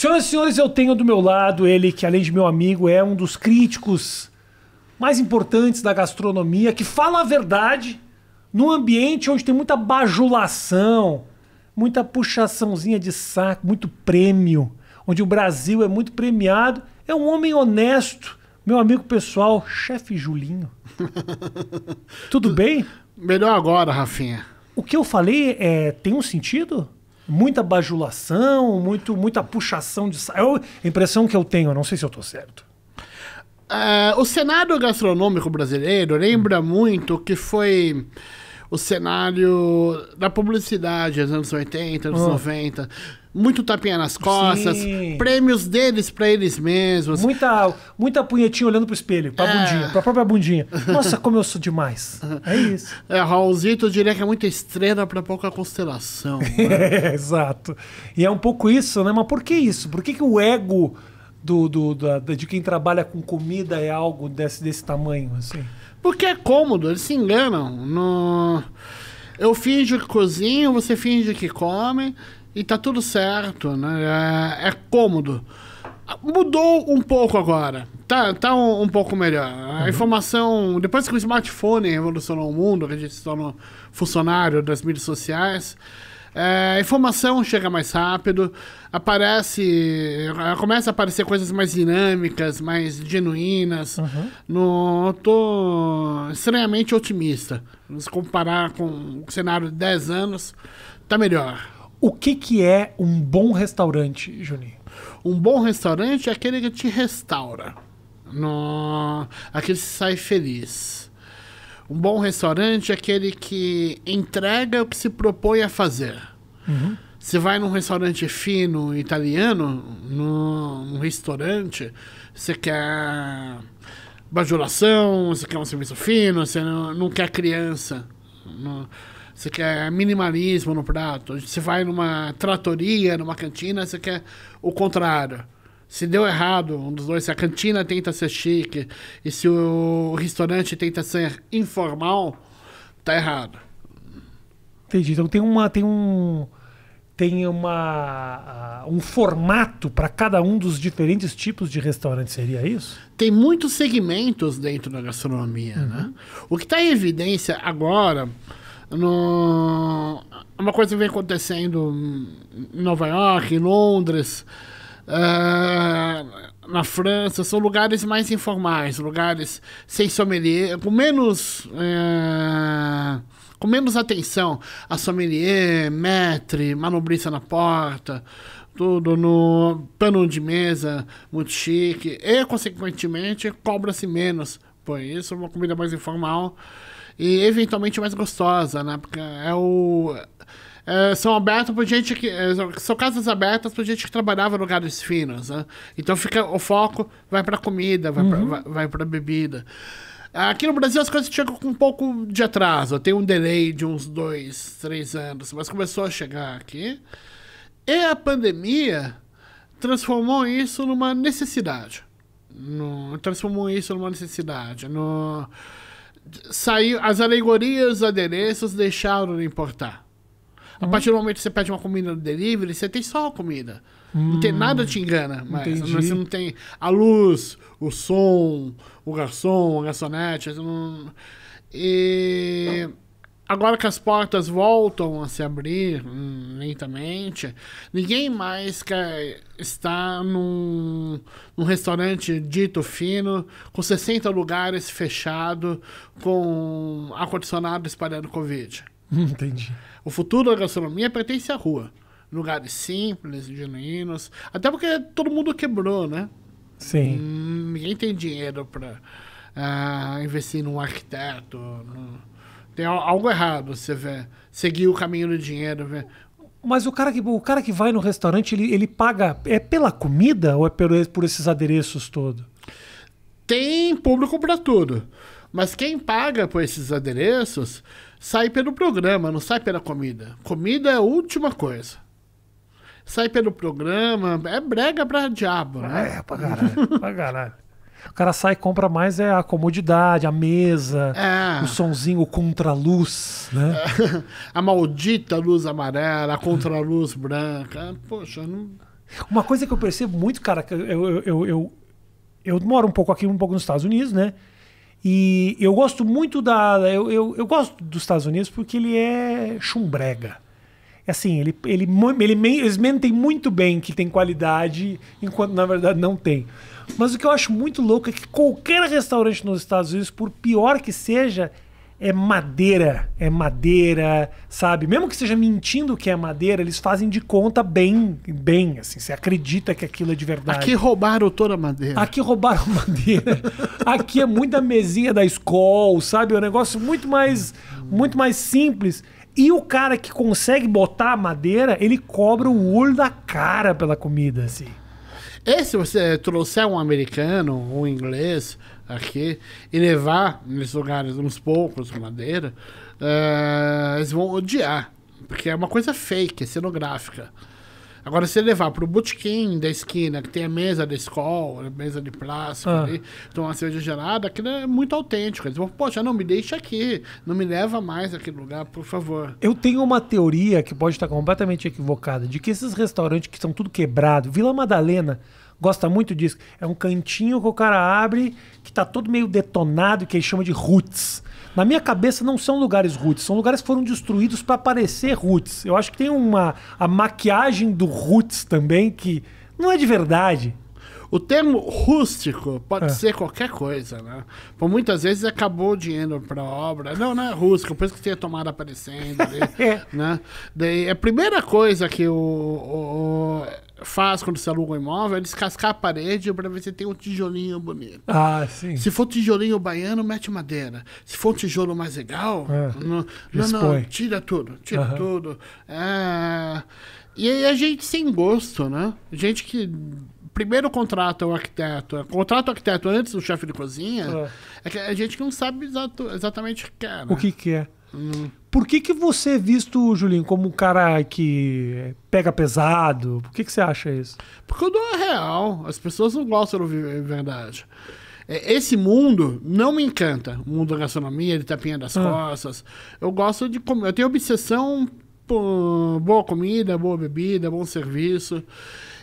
Senhoras e senhores, eu tenho do meu lado ele que, além de meu amigo, é um dos críticos mais importantes da gastronomia, que fala a verdade num ambiente onde tem muita bajulação, muita puxaçãozinha de saco, muito prêmio, onde o Brasil é muito premiado. É um homem honesto, meu amigo pessoal, chefe Julinho. Tudo bem? Melhor agora, Rafinha. O que eu falei é, tem um sentido? muita bajulação, muito, muita puxação de saco. É a impressão que eu tenho, não sei se eu estou certo. Uh, o cenário gastronômico brasileiro lembra hum. muito que foi o cenário da publicidade nos anos 80, anos oh. Ah. 90 muito tapinha nas costas, Sim. prêmios deles para eles mesmos. Muita, muita punhetinha olhando pro espelho, pra é. bundinha, pra própria bundinha. Nossa, como eu sou demais. É isso. É, Raulzito diria que é muita estrela para pouca constelação. Né? é, exato. E é um pouco isso, né? Mas por que isso? Por que, que o ego do, do da, de quem trabalha com comida é algo desse, desse tamanho, assim? Porque é cômodo, eles se enganam. No... Eu finjo que cozinho, você finge que come. E tá tudo certo, né? É, é cômodo. Mudou um pouco agora. Tá, tá um, um pouco melhor. A uhum. informação. Depois que o smartphone revolucionou o mundo, que a gente se tornou funcionário das mídias sociais, é, a informação chega mais rápido, aparece. É, começa a aparecer coisas mais dinâmicas, mais genuínas. Uhum. No, tô estranhamente otimista. Se comparar com o cenário de 10 anos, tá melhor. O que, que é um bom restaurante, Juninho? Um bom restaurante é aquele que te restaura. No... Aquele que sai feliz. Um bom restaurante é aquele que entrega o que se propõe a fazer. Uhum. Você vai num restaurante fino italiano, num restaurante, você quer bajulação, você quer um serviço fino, você não, não quer criança. Não você quer minimalismo no prato. Você vai numa tratoria, numa cantina, você quer o contrário. Se deu errado, um dos dois, se a cantina tenta ser chique e se o restaurante tenta ser informal, tá errado. Entendi. Então tem uma tem um tem uma ah, um formato para cada um dos diferentes tipos de restaurante, seria isso? Tem muitos segmentos dentro da gastronomia, uhum. né? O que está em evidência agora no... Uma coisa vem acontecendo em Nova York, em Londres, uh, na França, são lugares mais informais, lugares sem sommelier, com menos. Uh, com menos atenção a sommelier, maître, manobrista na porta, tudo no pano de mesa, muito chique, e consequentemente cobra-se menos. Por isso, uma comida mais informal e eventualmente mais gostosa, né? Porque é o. É, são abertos para gente que. É, são casas abertas para gente que trabalhava em lugares finos, né? Então fica, o foco vai para comida, vai uhum. para bebida. Aqui no Brasil as coisas chegam com um pouco de atraso. Tem um delay de uns dois, três anos, mas começou a chegar aqui. E a pandemia transformou isso numa necessidade. No, transformou isso numa necessidade. No, saiu, as alegorias, os adereços deixaram de importar. A hum. partir do momento que você pede uma comida no delivery, você tem só a comida. Hum. Não tem hum, nada te engana, mas você não tem a luz, o som, o garçom, a garçonete, não... E... Não. Agora que as portas voltam a se abrir hum, lentamente, ninguém mais quer estar num, num, restaurante dito fino, com 60 lugares fechado, com ar-condicionado espalhando Covid. Entendi. O futuro da gastronomia pertence à rua. Lugares simples, genuínos. Até porque todo mundo quebrou, né? Sim. Hum, ninguém tem dinheiro para ah, investir num arquiteto. Num tem algo errado. Você vê, seguir o caminho do dinheiro. Vê. Mas o cara que, o cara que vai no restaurante, ele, ele paga. É pela comida ou é pelo, por esses adereços todos? Tem público para tudo. Mas quem paga por esses adereços sai pelo programa, não sai pela comida. Comida é a última coisa. Sai pelo programa, é brega pra diabo, né? É, pra caralho, pra caralho. O cara sai e compra mais é a comodidade, a mesa, é. o sonzinho, o contraluz, né? É. A maldita luz amarela, a contraluz branca. Poxa, não... Uma coisa que eu percebo muito, cara, eu, eu, eu, eu, eu moro um pouco aqui, um pouco nos Estados Unidos, né? E eu gosto muito da. Eu, eu, eu gosto dos Estados Unidos porque ele é chumbrega assim, ele, ele, ele, eles mentem muito bem que tem qualidade, enquanto na verdade não tem. Mas o que eu acho muito louco é que qualquer restaurante nos Estados Unidos, por pior que seja, é madeira, é madeira, sabe? Mesmo que seja mentindo que é madeira, eles fazem de conta bem, bem, assim, você acredita que aquilo é de verdade. Aqui roubaram toda a madeira. Aqui roubaram madeira. Aqui é muita mesinha da escola, sabe? É um negócio muito mais, muito mais simples. E o cara que consegue botar a madeira, ele cobra o olho da cara pela comida, assim. E se você trouxer um americano, um inglês aqui e levar nesses lugares uns poucos madeira, uh, eles vão odiar. Porque é uma coisa fake, cenográfica. Agora, se levar pro botequim da esquina, que tem a mesa da escola, a mesa de plástico ah. ali, tomar uma cerveja gelada, aquilo é muito autêntico. Eles vão, poxa, não me deixa aqui, não me leva mais aquele lugar, por favor. Eu tenho uma teoria que pode estar completamente equivocada, de que esses restaurantes que são tudo quebrado, Vila Madalena gosta muito disso, é um cantinho que o cara abre, que tá todo meio detonado, que ele chama de roots na minha cabeça não são lugares roots, são lugares que foram destruídos para parecer roots. Eu acho que tem uma a maquiagem do roots também que não é de verdade. O termo rústico pode é. ser qualquer coisa, né? Por muitas vezes acabou o dinheiro para obra. Não, não é rústico, por isso que tem a tomada aparecendo ali, é. né? Daí, a primeira coisa que o, o, o faz quando se aluga um imóvel é descascar a parede para ver se tem um tijolinho bonito. Ah, sim. Se for tijolinho baiano, mete madeira. Se for um tijolo mais legal, é. não, não, não, tira tudo, tira uhum. tudo. É... E aí a gente sem gosto, né? Gente que primeiro contrato é o arquiteto, é, contrato o arquiteto antes do chefe de cozinha, é. é. que a gente não sabe exatamente o que quer. É, né? O que É. Hum. Por que, que você é visto, Julinho, como um cara que pega pesado? Por que, que você acha isso? Porque eu dou a real. As pessoas não gostam de ouvir verdade. Esse mundo não me encanta. O mundo da gastronomia, de tapinha das ah. costas. Eu gosto de comer. Eu tenho obsessão por boa comida, boa bebida, bom serviço.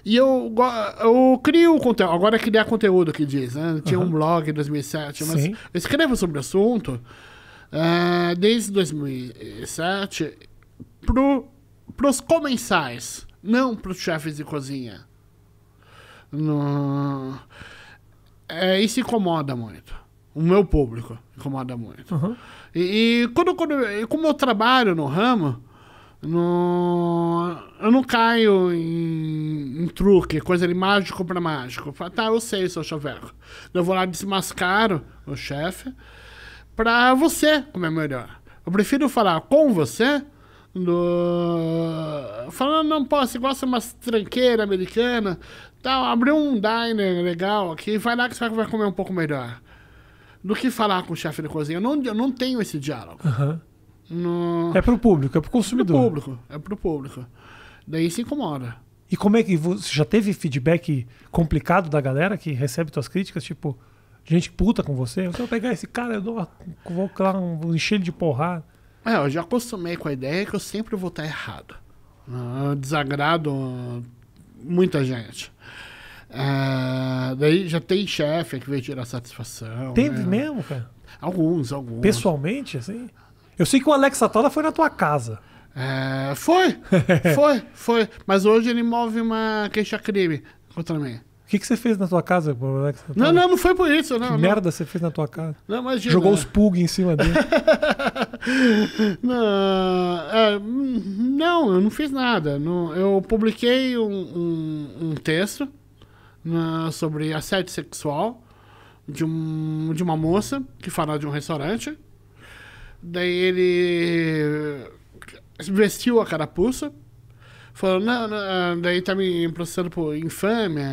E eu, eu crio conteúdo. Agora é criar conteúdo que diz, né? Tinha uhum. um blog em 2007, mas Sim. eu escrevo sobre o assunto uh, desde 2007 pro, pros comensais, não pros chefes de cozinha. No... É, isso incomoda muito. O meu público incomoda muito. Uhum. E, e, quando, quando, e como eu trabalho no ramo, no... Eu não caio em, em truque, é coisa de mágico para mágico. Falo, tá, eu sei, seu chaveco. Eu vou lá desmascaro o chefe para você comer melhor. Eu prefiro falar com você do... Falando, não, posso você gosta de umas tranqueiras americanas, tal, tá, abriu um diner legal aqui, vai lá que você vai comer um pouco melhor. Do que falar com o chefe de cozinha. Eu não, eu não tenho esse diálogo. Uhum. No... É pro público, é pro consumidor. É pro público, é pro público. Daí se incomoda. E como é que você já teve feedback complicado da galera que recebe suas críticas? Tipo, gente puta com você? Eu vou pegar esse cara, eu dou uma, vou, lá, um, vou encher ele de porrada. É, eu já acostumei com a ideia que eu sempre vou estar errado. Eu ah, desagrado muita gente. É, daí já tem chefe que veio tirar satisfação. Teve né? mesmo, cara? Alguns, alguns. Pessoalmente, assim? Eu sei que o Alex Satola foi na tua casa. É, foi, foi, foi. Mas hoje ele move uma queixa-crime contra mim. O que, que você fez na tua casa, Alex? Não, não, não foi por isso. Não, que não. merda você fez na tua casa? Não, imagina. Jogou os pug em cima dele. não, é, não, eu não fiz nada. Não, eu publiquei um, um, um texto na, sobre assédio sexual de, um, de uma moça que fala de um restaurante. Daí ele vestiu a carapuça, falou, não, não, ah, daí tá me processando por infâmia,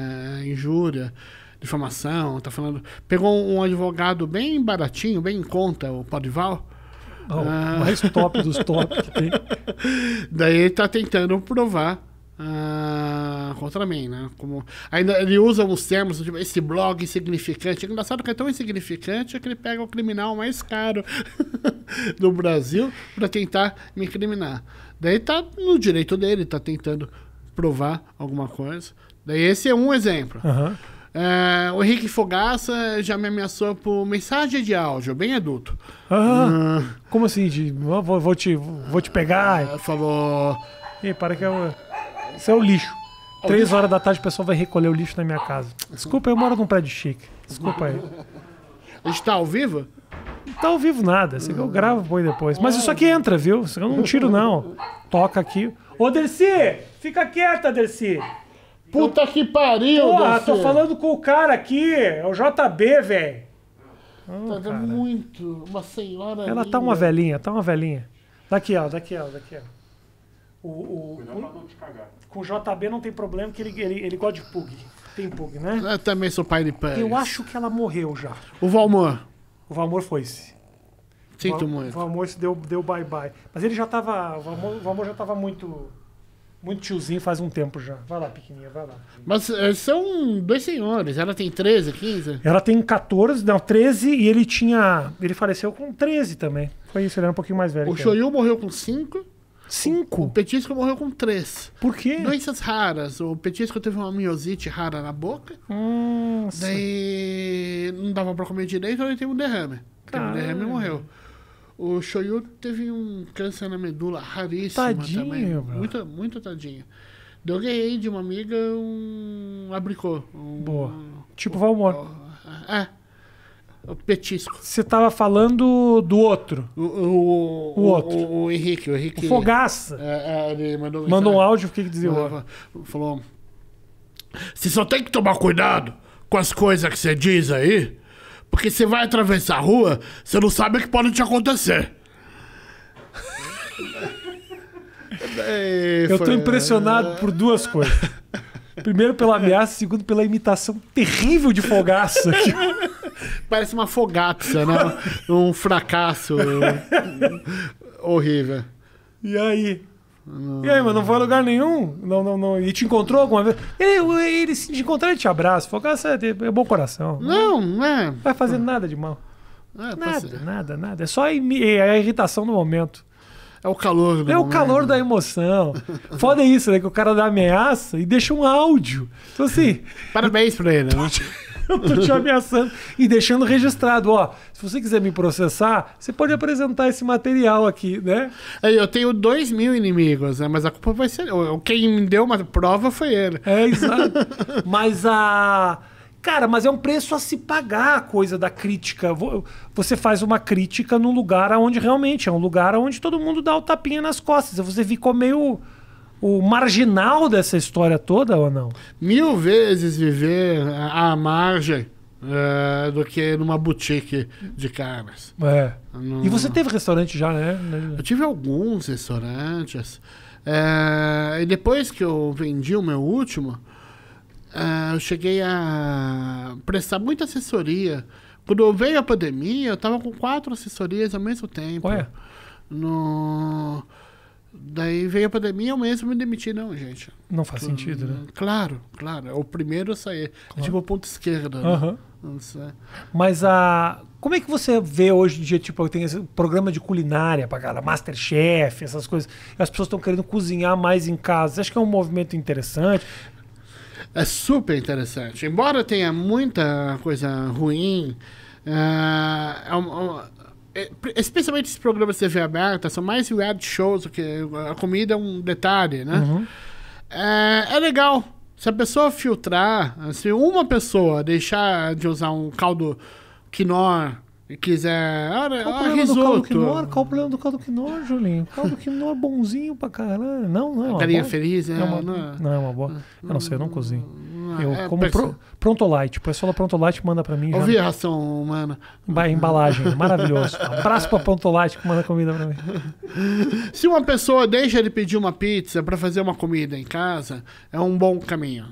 injúria, difamação, tá falando. Pegou um advogado bem baratinho, bem em conta, o Podival. Oh, ah. mais top dos top que tem. Daí ele tá tentando provar ah, contra mim, né? Como, ainda ele usa uns termos, tipo, esse blog insignificante. É engraçado que é tão insignificante que ele pega o criminal mais caro do Brasil para tentar me incriminar. Daí tá no direito dele, tá tentando provar alguma coisa. Daí esse é um exemplo. Uhum. É, o Henrique Fogaça já me ameaçou por mensagem de áudio, bem adulto. Ah. Como assim? De, vou, vou, te, vou te pegar? Ah, falou. E para que eu. Isso é o lixo. É Três horas da tarde o pessoal vai recolher o lixo na minha casa. Desculpa, eu moro num prédio chique. Desculpa aí. A gente tá ao vivo? Não tá ao vivo nada. Isso eu gravo depois depois. Mas isso aqui entra, viu? Isso aqui eu não tiro, não. Toca aqui. Ô, Dercy! Fica quieta, Dercy! Puta que pariu, Porra, Dercy! tô falando com o cara aqui. É o JB, velho. Oh, tá muito. Uma senhora. Ela tá linda. tá uma velhinha, tá uma velhinha. Daqui, ó, daqui, ó, daqui, ó. O, o, com o JB não tem problema, que ele, ele, ele gosta de Pug. Tem Pug, né? Eu também sou pai de Pug. Eu acho que ela morreu já. O Valmor. O Valmor foi-se. Sinto muito. O Valmor se deu deu bye-bye. Mas ele já tava. O Valmor, o Valmor já tava muito. Muito tiozinho faz um tempo já. Vai lá, pequenininha, vai lá. Mas eh, são dois senhores. Ela tem 13, 15? Ela tem 14, não, 13 e ele tinha. Ele faleceu com 13 também. Foi isso, ele era um pouquinho mais velho. O Shoyu morreu com 5. Cinco? O, Petisco morreu com três. Por quê? Doenças raras. O Petisco teve uma miosite rara na boca. Nossa. Daí não dava pra comer direito, ele teve um derrame. Teve um derrame e morreu. O Shoyu teve um câncer na medula raríssimo tadinho, também. Bro. Muito, muito tadinho. Eu ganhei de uma amiga um abricô. Um, Boa. Tipo um, Valmor. é. O petisco. Você estava falando do outro. O, o, o outro. O, o, Henrique. O, Henrique, o Fogaça. É, é, ele mandou, mandou um áudio, o que, que dizia Falou: Você só tem que tomar cuidado com as coisas que você diz aí, porque você vai atravessar a rua, você não sabe o que pode te acontecer. Eu estou impressionado é. por duas coisas. Primeiro pela ameaça, segundo pela imitação terrível de fogaça. Que... Parece uma fogata, né? Um fracasso horrível. E aí? Não. E aí, mano, não foi a lugar nenhum? Não, não, não. E te encontrou alguma vez? Ele, ele se te encontrou ele te abraça. Fogaça é, é bom coração. Não, não é. Não vai fazer nada de mal. É, nada, nada, nada. É só a, é a irritação do momento. É o calor do É momento. o calor né? da emoção. Foda é isso, né? Que o cara dá ameaça e deixa um áudio. Então, assim. Parabéns pra ele, né? eu tô te ameaçando e deixando registrado, ó, se você quiser me processar, você pode apresentar esse material aqui, né? É, eu tenho dois mil inimigos, né? Mas a culpa vai ser... Quem me deu uma prova foi ele. É, exato. mas a... Cara, mas é um preço a se pagar a coisa da crítica. Você faz uma crítica num lugar onde realmente é um lugar onde todo mundo dá o tapinha nas costas. Você ficou meio o marginal dessa história toda ou não? Mil vezes viver à margem eh, do que numa boutique de carnes. É. E você teve restaurante já, né? Eu tive alguns restaurantes. É, e depois que eu vendi o meu último, eh, eu cheguei a prestar muita assessoria. Quando veio a pandemia, eu estava com quatro assessorias ao mesmo tempo. Ué? No... Daí veio a pandemia, eu mesmo me demiti, não, gente. Não faz tu, sentido, né? Claro, claro. É o primeiro a sair. É claro. É tipo a ponta esquerda. Uhum. Mas a. Como é que você vê hoje em dia, tipo, tem esse programa de culinária pra cara, Masterchef, essas coisas. As pessoas estão querendo cozinhar mais em casa. Você acha que é um movimento interessante? É super interessante. Embora tenha muita coisa ruim, é, é, é é, especialmente esses programas de TV aberta, são mais reality shows, que a comida é um detalhe, né? Uhum. É, é, legal. Se a pessoa filtrar, se uma pessoa deixar de usar um caldo quinoa quiser. Ah, qual o ah, problema do caldo quinoa? Qual o problema do caldo quinoa, Julinho? Caldo quinoa é bonzinho pra caralho. Não, não. É galinha boa. feliz, é, é uma, não, é? não é uma boa. Eu não sei, eu não cozinho. Eu é, como perce... pro, Prontolite. O pessoal da Prontolite manda pra mim. Eu vi a ração humana. embalagem, maravilhoso. abraço pra Prontolite que manda comida pra mim. Se uma pessoa deixa de pedir uma pizza pra fazer uma comida em casa, é um bom caminho.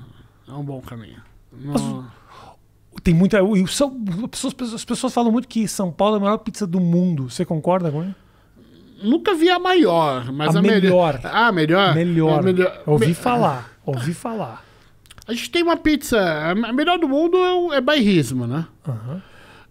É um bom caminho. Não... Mas... Tem muita. É, São, as, pessoas, as pessoas falam muito que São Paulo é a maior pizza do mundo. Você concorda com isso? Nunca vi a maior, mas a, a melhor. Ah, melhor? Melhor. É melhor. Ouvi Me... falar. Ouvi falar. A gente tem uma pizza. A melhor do mundo é, o, é bairrismo, né? Uhum.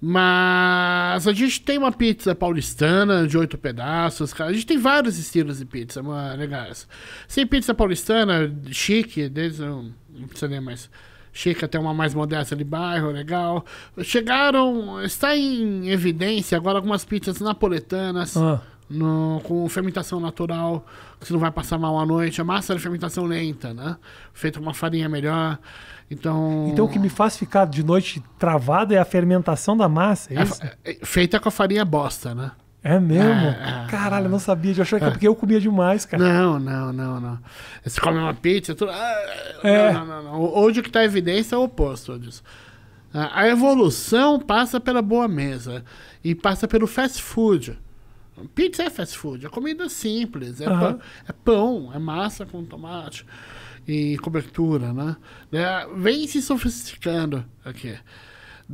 Mas a gente tem uma pizza paulistana de oito pedaços, cara. A gente tem vários estilos de pizza, legais. sem pizza paulistana, chique, desde. Não precisa nem mais. Chica tem uma mais modesta de bairro, legal. Chegaram, está em evidência agora algumas pizzas napoletanas. Ah. No, com fermentação natural, que você não vai passar mal à noite. A massa de fermentação lenta, né? Feita com uma farinha melhor. Então. Então o que me faz ficar de noite travado é a fermentação da massa, é, é, é, é feita com a farinha bosta, né? É mesmo? Ah, ah Caralho, não ah. sabia. Eu achei que era é porque eu comia demais, cara. Não, não, não, não. Você come uma pizza, tudo. Ah, é. Não, não, não, Hoje o que está em evidência é o oposto disso. A evolução passa pela boa mesa e passa pelo fast food. Pizza é fast food, é comida simples, é, pão, é pão, é massa com tomate e cobertura, né? É, vem se sofisticando aqui.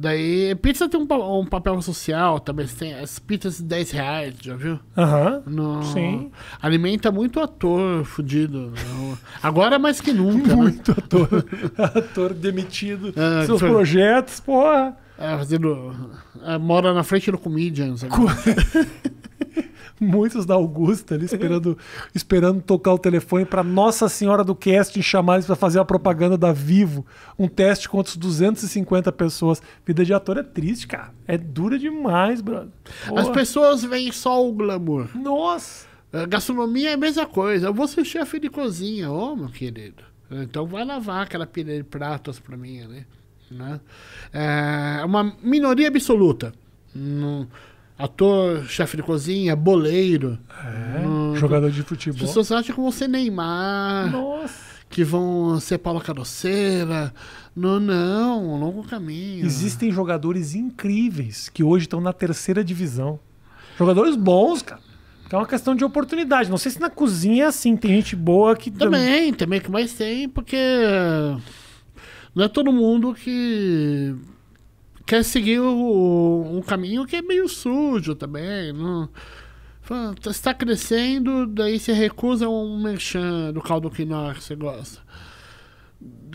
Daí, pizza tem um, um papel social também. Tem as pizzas de 10 reais, já viu? Aham. Uhum, sim. Alimenta muito ator fudido. Né? Agora é mais que nunca. Né? muito né? ator. ator demitido. É, Seus foi... projetos, porra. É, fazendo. É, mora na frente do Comedians. Co... muitos da Augusta ali esperando, esperando tocar o telefone para Nossa Senhora do Casting chamar eles para fazer a propaganda da Vivo. Um teste contra os 250 pessoas. Vida de ator é triste, cara. É dura demais, brother. As pessoas veem só o glamour. Nossa! A gastronomia é a mesma coisa. Eu vou ser chefe de cozinha, ô, oh, meu querido. Então vai lavar aquela pilha de pratos para mim, né? né? É uma minoria absoluta. Não ator, chefe de cozinha, boleiro. É, no... Hum, jogador de futebol. As pessoas acham que vão ser Neymar. Nossa. Que vão ser Paulo Caroceira. Não, não, um longo caminho. Existem jogadores incríveis que hoje estão na terceira divisão. Jogadores bons, cara. Então é uma questão de oportunidade. Não sei se na cozinha é assim, tem gente boa que. Também, também que mais tem, porque. Não é todo mundo que quer seguir o, um caminho que é meio sujo também. Não... Tá, está crescendo, daí você recusa um merchan do caldo quinoa que você gosta.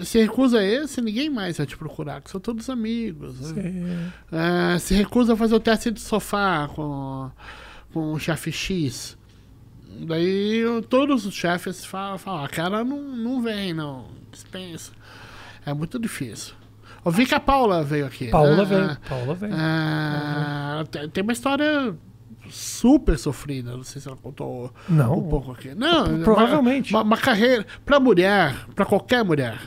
Se recusa esse, ninguém mais vai te procurar, que são todos amigos. Né? É, se é, recusa a fazer o teste de sofá com, com o chefe X. Daí eu, todos os chefes falam, falam ah, cara não, não vem, não. Dispensa. É muito difícil. Eu vi que a Paula veio aqui. Paula né? veio. Paula veio. Ah, uhum. Tem uma história super sofrida. Não sei se ela contou não. um pouco aqui. Não, provavelmente. Uma, uma, carreira. para mulher, para qualquer mulher.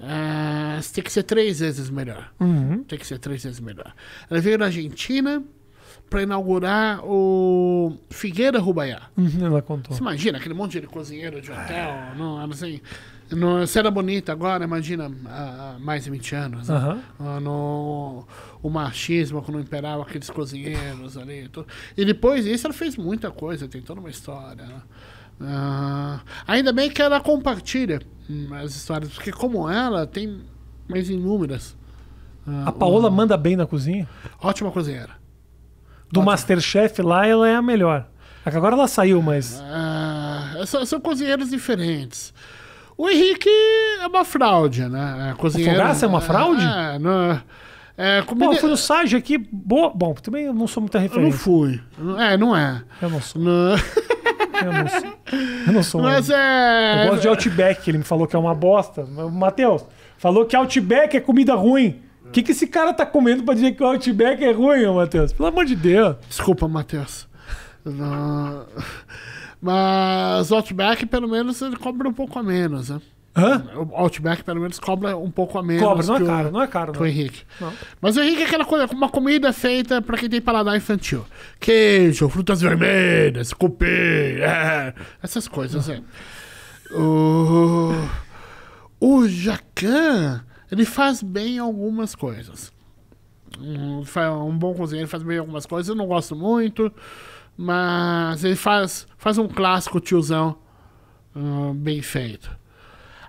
Ah, tem que ser três vezes melhor. Uhum. Tem que ser três vezes melhor. Ela veio na Argentina para inaugurar o Figueira Rubaiá. Uhum, ela contou. Você imagina aquele monte de cozinheiro de hotel, é. não, assim. No era Bonita, agora, imagina, mais de 20 anos. Né? Uhum. No, o machismo, quando imperava aqueles cozinheiros ali. Tudo. E depois isso ela fez muita coisa, tem toda uma história. Né? Uh, ainda bem que ela compartilha hum, as histórias, porque como ela, tem mais inúmeras. Uh, a Paola uma... manda bem na cozinha? Ótima cozinheira. Do Ótima. Masterchef lá, ela é a melhor. Agora ela saiu, mas. Uh, são, são cozinheiros diferentes. O Henrique é uma fraude, né? A é, cozinheira, Fogaça é uma é, fraude? É, não, é, é comida... Pô, eu fui no Sage aqui. boa. Bom, também eu não sou muita referência. Eu não fui. É, não é. Eu não sou. Não... Eu não sou. Eu não sou. Mas é... Eu gosto de Outback, ele me falou que é uma bosta. Matheus, falou que Outback é comida ruim. O que, que esse cara tá comendo pra dizer que o Outback é ruim, Matheus? Pelo amor de Deus. Desculpa, Matheus. Não... Mas o Outback, pelo menos, ele cobra um pouco a menos, né? Hã? O Outback, pelo menos, cobra um pouco a menos. Cobra, não é caro, o, não é caro. Não. Henrique. Não. Mas o Henrique é aquela coisa, uma comida é feita pra quem tem paladar infantil. Queijo, frutas vermelhas, cupim, é, é. essas coisas, né? O, o Jacan, ele faz bem algumas coisas. Um, um bom cozinheiro faz bem algumas coisas, eu não gosto muito. Mas ele faz, faz um clássico tiozão uh, bem feito.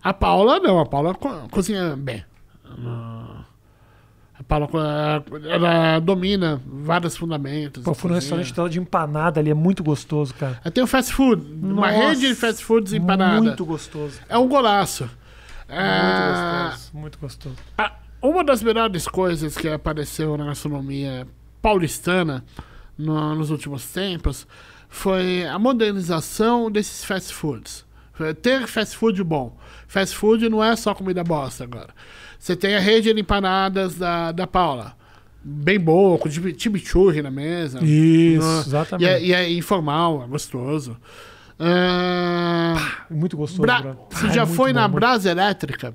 A Paula não, a Paula co cozinha bem. Uh, a Paula uh, ela domina vários fundamentos. Pô, foi no restaurante dela de empanada ali, é muito gostoso, cara. Tem o fast food, Nossa, uma rede de fast foods empanada. Muito gostoso. É um golaço. Muito gostoso, ah, muito gostoso. uma das melhores coisas que apareceu na gastronomia paulistana no, nos últimos tempos foi a modernização desses fast foods. Ter fast food bom. Fast food não é só comida bosta agora. Você tem a rede de empanadas da, da Paula. Bem boa, com chimichurri na mesa. Isso, no, exatamente. E é, e é, informal, é gostoso. Uh, Pá, muito gostoso. Bra Bra você é já foi bom, na Brasa Elétrica?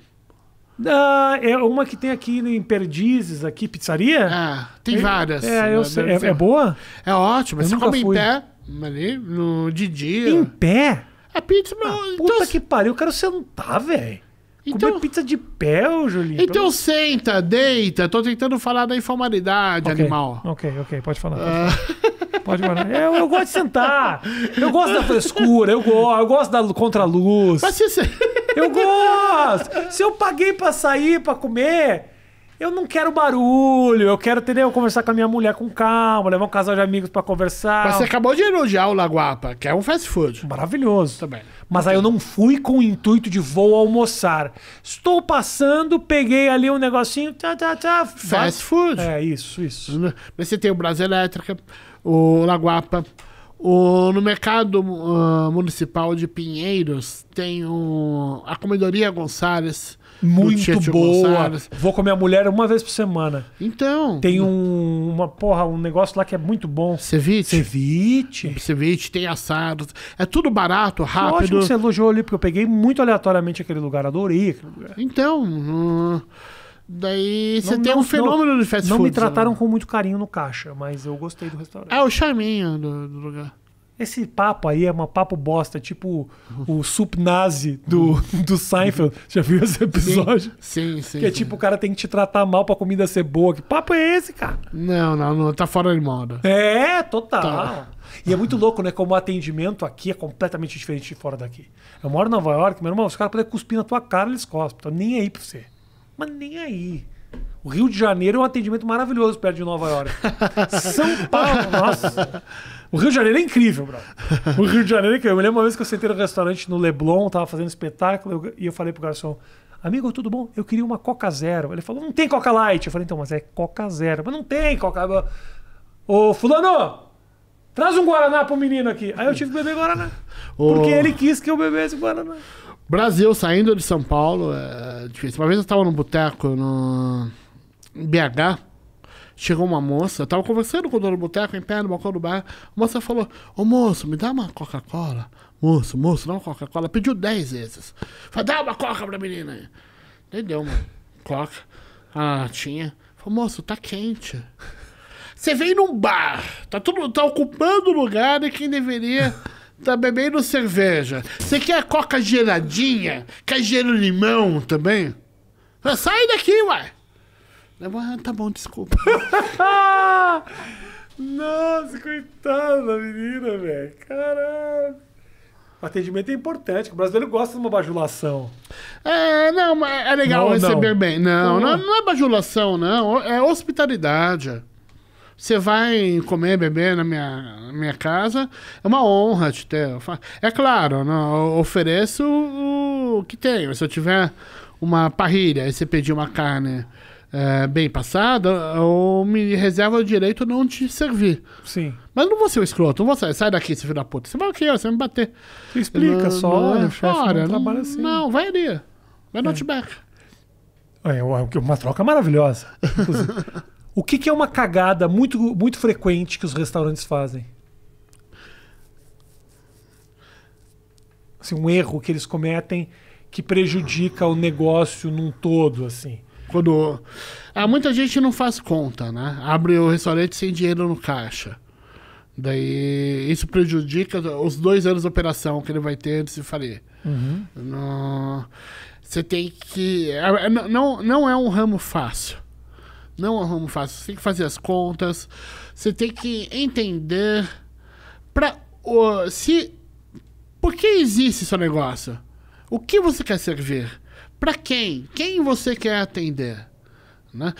Ah, é uma que tem aqui em Perdizes, aqui, pizzaria? Ah, tem é, várias. É, eu sei, é, é, boa? É ótima. Você come fui. em pé, ali, no, de dia. Em pé? A pizza, ah, meu. puta então... que pariu, eu quero sentar, velho. Então, Comer pizza de pé, ô Julinho. Então senta, deita. Tô tentando falar da informalidade, okay, animal. Ok, ok, pode falar. Pode ah. falar. Uh... Pode Eu, eu gosto de sentar. Eu gosto da frescura. Eu, gosto, eu gosto da contraluz. Mas se você... Eu gosto. Se eu paguei pra sair, pra comer, eu não quero barulho. Eu quero, entendeu? Conversar com a minha mulher com calma, levar um casal de amigos pra conversar. Mas você acabou de elogiar o Laguapa, que é um fast food. Maravilhoso. Também. Mas aí eu não fui com o intuito de vou almoçar. Estou passando, peguei ali um negocinho, tá, tá, tá. Fast food. É, isso, isso. Mas você tem o Brasa Elétrica o Laguapa. O, no mercado uh, municipal de Pinheiros tem o, a comedoria Gonçalves. Muito boa. Gonçalves. Vou comer a mulher uma vez por semana. Então. Tem um, uma porra, um negócio lá que é muito bom. Ceviche? Ceviche. Ceviche, tem assado. É tudo barato, rápido. Lógico que você elogiou ali, porque eu peguei muito aleatoriamente aquele lugar. Adorei aquele lugar. Então. Uh... Daí você não, tem não, um fenômeno não, de fast food. Não me né? trataram né? com muito carinho no caixa, mas eu gostei do restaurante. É o charminho do, do lugar. Esse papo aí é um papo bosta, tipo o sup nazi do, do Seinfeld. Já viu esse episódio? Sim, sim. sim que é sim. tipo o cara tem que te tratar mal pra comida ser boa. Que papo é esse, cara? Não, não, não tá fora de moda. É, total. Tá. E é muito louco, né? Como o atendimento aqui é completamente diferente de fora daqui. Eu moro em Nova York, meu irmão, os caras podem cuspir na tua cara, eles cospem. Então nem aí pra você. Mas nem aí. O Rio de Janeiro é um atendimento maravilhoso perto de Nova York. São Paulo, nossa. O Rio de Janeiro é incrível, bro. O Rio de Janeiro é incrível. Eu me lembro uma vez que eu sentei no restaurante no Leblon, tava fazendo espetáculo, e eu falei pro garçom, amigo, tudo bom? Eu queria uma Coca Zero. Ele falou, não tem Coca Light. Eu falei, então, mas é Coca Zero. Mas não tem Coca... Ô, fulano, traz um Guaraná pro menino aqui. Aí eu tive que beber Guaraná. Oh. Porque ele quis que eu bebesse Guaraná. Brasil, saindo de São Paulo, é difícil. Uma vez eu estava num boteco no em BH, chegou uma moça, eu tava conversando com o dono do boteco, em pé no balcão do bar, a moça falou, ô moço, me dá uma Coca-Cola. Moço, moço, dá uma Coca-Cola. Pediu 10 vezes. Falei, dá uma Coca pra menina aí. Ele uma Coca, a ah, latinha. Falei, moço, tá quente. Você vem num bar, tá, tudo, tá ocupando o lugar de né? quem deveria... Tá bebendo cerveja. Você quer coca geladinha? Quer gelo limão também? Ah, sai daqui, uai! Ah, tá bom, desculpa. Nossa, coitada da menina, velho. Caralho. O atendimento é importante, o brasileiro gosta de uma bajulação. É, não, é legal não, receber não. bem. Não, não, não, é bajulação, não. É hospitalidade. Você vai comer, beber na minha, na minha casa, é uma honra te ter. É claro, não, ofereço o que tenho. Se eu tiver uma parrilha e você pedir uma carne é, bem passada, eu me reservo o direito de não te servir. Sim. Mas não vou ser um escroto, não vou sair, sai daqui, seu filho da puta. Você vai o quê? Você vai me bater. Você explica não, só, não, olha, é né? chefe, não, não trabalha assim. Não, vai ali. Vai no é. Outback. É, é, é uma troca maravilhosa. O que, que é uma cagada muito, muito frequente que os restaurantes fazem? Assim, um erro que eles cometem que prejudica o negócio num todo, assim. Quando. Ah, muita gente não faz conta, né? Abre o restaurante sem dinheiro no caixa. Daí isso prejudica os dois anos de operação que ele vai ter antes de falir. Uhum. Você tem que. É, é, não, não é um ramo fácil. Não é um ramo fácil. Você tem que fazer as contas, você tem que entender para uh, se, por que existe seu negócio. O que você quer servir? Para quem? Quem você quer atender? Né?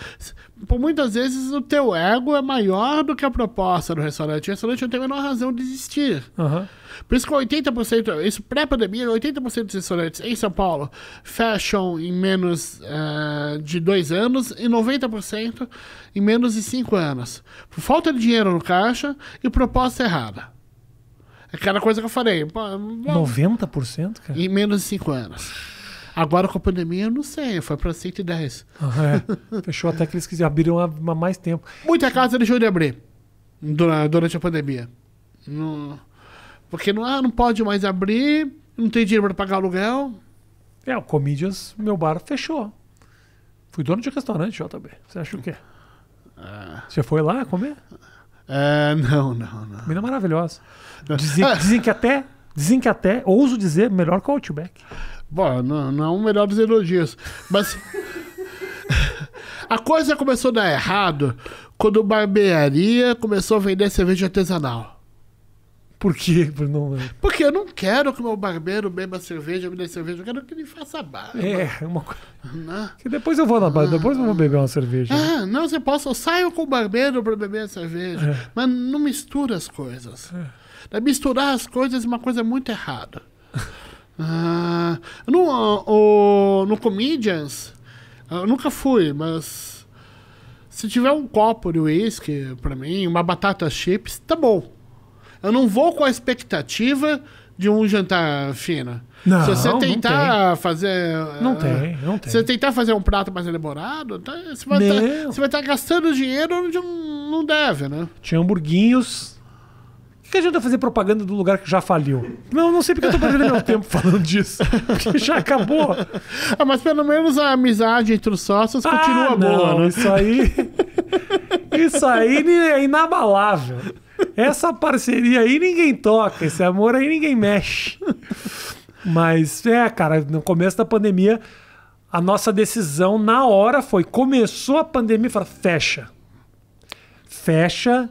Por muitas vezes o teu ego é maior do que a proposta do restaurante. O restaurante não tem a menor razão de existir. Uhum. Por isso que 80%, isso pré-pandemia, 80% dos restaurantes em São Paulo fecham em menos uh, de dois anos e 90% em menos de cinco anos. Por falta de dinheiro no caixa e proposta errada. É aquela coisa que eu falei. 90%, cara? Em menos de cinco anos. Agora com a pandemia, eu não sei, foi para 110. É, fechou até que eles quiseram, abriram há mais tempo. Muita casa deixou de abrir durante a pandemia. Não, porque não, ah, não pode mais abrir, não tem dinheiro para pagar aluguel. É, o Comedians, meu bar fechou. Fui dono de restaurante, JB. Você acha o quê? Ah. Você foi lá comer? É, não, não, não. Comida maravilhosa. Dizem, dizem, que até, dizem que até, ouso dizer, melhor que o Outback. Bom, não, não é um melhor dos elogios. Mas. a coisa começou a dar errado quando a barbearia começou a vender cerveja artesanal. Por quê, não. É. Porque eu não quero que o meu barbeiro beba cerveja, me dê cerveja. Eu quero que ele faça barba. É, é uma coisa. Né? Que depois eu vou na barba, ah. depois eu vou beber uma cerveja. Ah, não, você pode. Eu saio com o barbeiro pra beber a cerveja. É. Mas não mistura as coisas. É. Misturar as coisas é uma coisa muito errada. Ah, no, ah, o, no Comedians, eu nunca fui, mas se tiver um copo de uísque pra mim, uma batata chips, tá bom. Eu não vou com a expectativa de um jantar fino. Ah, não, se você tentar não fazer. Não tem, não tem. Se você tentar fazer um prato mais elaborado, tá, você vai tá, estar tá gastando dinheiro onde não deve, né? Tinha hamburguinhos que adianta fazer propaganda do lugar que já faliu? Não, não sei porque eu tô perdendo meu tempo falando disso. Porque já acabou. Ah, mas pelo menos a amizade entre os sócios ah, continua não, boa, né? Isso aí. Isso aí é inabalável. Essa parceria aí ninguém toca, esse amor aí ninguém mexe. Mas é, cara, no começo da pandemia, a nossa decisão na hora foi: começou a pandemia, fala, fecha. Fecha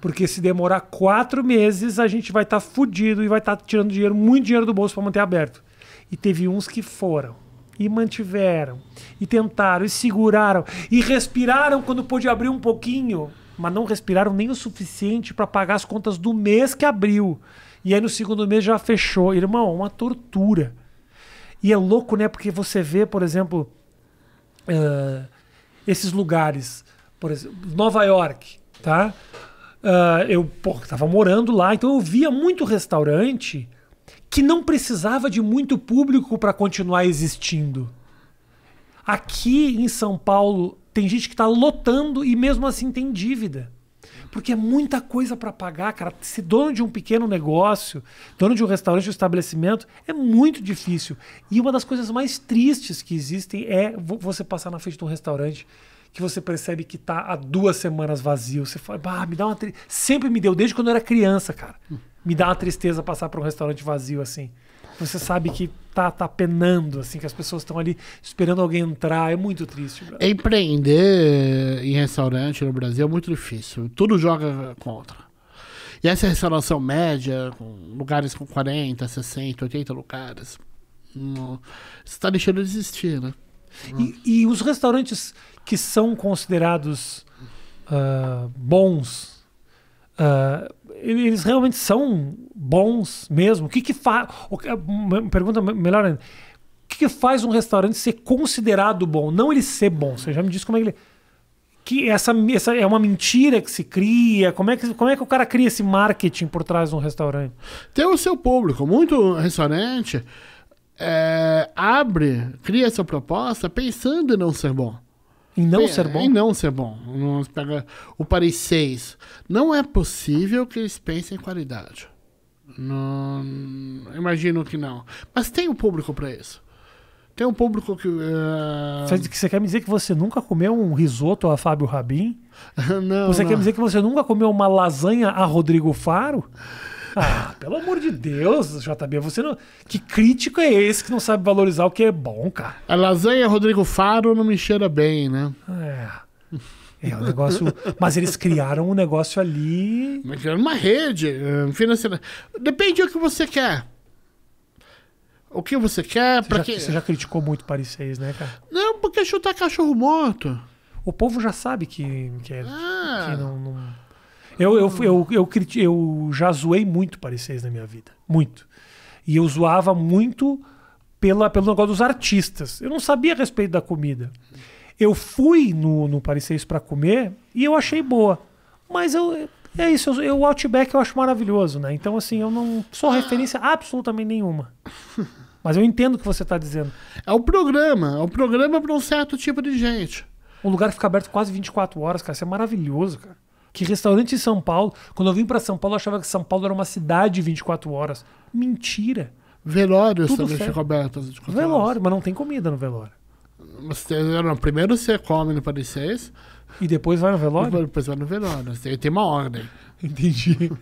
porque se demorar quatro meses, a gente vai estar tá fudido e vai estar tá tirando dinheiro, muito dinheiro do bolso para manter aberto. E teve uns que foram. E mantiveram. E tentaram. E seguraram. E respiraram quando pôde abrir um pouquinho. Mas não respiraram nem o suficiente para pagar as contas do mês que abriu. E aí no segundo mês já fechou. Irmão, uma tortura. E é louco, né? Porque você vê, por exemplo, uh, esses lugares. Por exemplo, Nova York, tá? Uh, eu porra, estava morando lá, então eu via muito restaurante que não precisava de muito público para continuar existindo. Aqui em São Paulo tem gente que está lotando e mesmo assim tem dívida. Porque é muita coisa para pagar, cara. Ser dono de um pequeno negócio, dono de um restaurante, um estabelecimento, é muito difícil. E uma das coisas mais tristes que existem é você passar na frente de um restaurante que você percebe que tá há duas semanas vazio. Você fala, ah, me dá uma tri... Sempre me deu, desde quando eu era criança, cara. Me dá uma tristeza passar por um restaurante vazio assim. Você sabe que tá, tá penando, assim, que as pessoas estão ali esperando alguém entrar. É muito triste. Bro. Empreender em restaurante no Brasil é muito difícil. Tudo joga contra. E essa restauração média, com lugares com 40, 60, 80 lugares, está hum, deixando de existir, né? E, e, os restaurantes que são considerados uh, bons, uh, eles realmente são bons mesmo? O que que faz... Pergunta melhor ainda. O que, que faz um restaurante ser considerado bom? Não ele ser bom. Você já me disse como é que ele que essa, essa é uma mentira que se cria? Como é que, como é que o cara cria esse marketing por trás de um restaurante? Tem o seu público. Muito restaurante é, abre, cria essa proposta pensando em não ser bom. Em não é, ser bom? Em não ser bom. Não pega o Paris 6. Não é possível que eles pensem em qualidade. Não, imagino que não. Mas tem o um público para isso. Tem um público que. Uh... Eh, você quer me dizer que você nunca comeu um risoto a Fábio Rabin? não. Você não. quer me dizer que você nunca comeu uma lasanha a Rodrigo Faro? Ah, pelo amor de Deus, JB, você não. Que crítico é esse que não sabe valorizar o que é bom, cara? A lasanha Rodrigo Faro não me cheira bem, né? É. É, o negócio. Mas eles criaram um negócio ali. Mas criaram é uma rede é, financeira. Depende do que você quer. O que você quer, para que. Você já criticou muito Paris 6, né, cara? Não, porque é chutar cachorro morto. O povo já sabe que, que, é, ah. que não... não... Eu, eu, hum. eu, eu, eu já zoei muito pareceis na minha vida. Muito. E eu zoava muito pela, pelo negócio dos artistas. Eu não sabia a respeito da comida. Eu fui no, no Paris para comer e eu achei boa. Mas eu. É isso, eu, o Outback eu acho maravilhoso, né? Então, assim, eu não sou referência absolutamente nenhuma. Mas eu entendo o que você está dizendo. É o programa, é o programa para um certo tipo de gente. Um lugar que fica aberto quase 24 horas, cara, isso é maravilhoso, cara que restaurante em São Paulo, quando eu vim para São Paulo, eu achava que São Paulo era uma cidade 24 horas. Mentira. Velório Tudo também ficam abertos 24 Velório, horas. mas não tem comida no velório. não, primeiro você come no Paris E depois vai no velório? Depois, vai no velório. Tem, tem uma ordem. Entendi.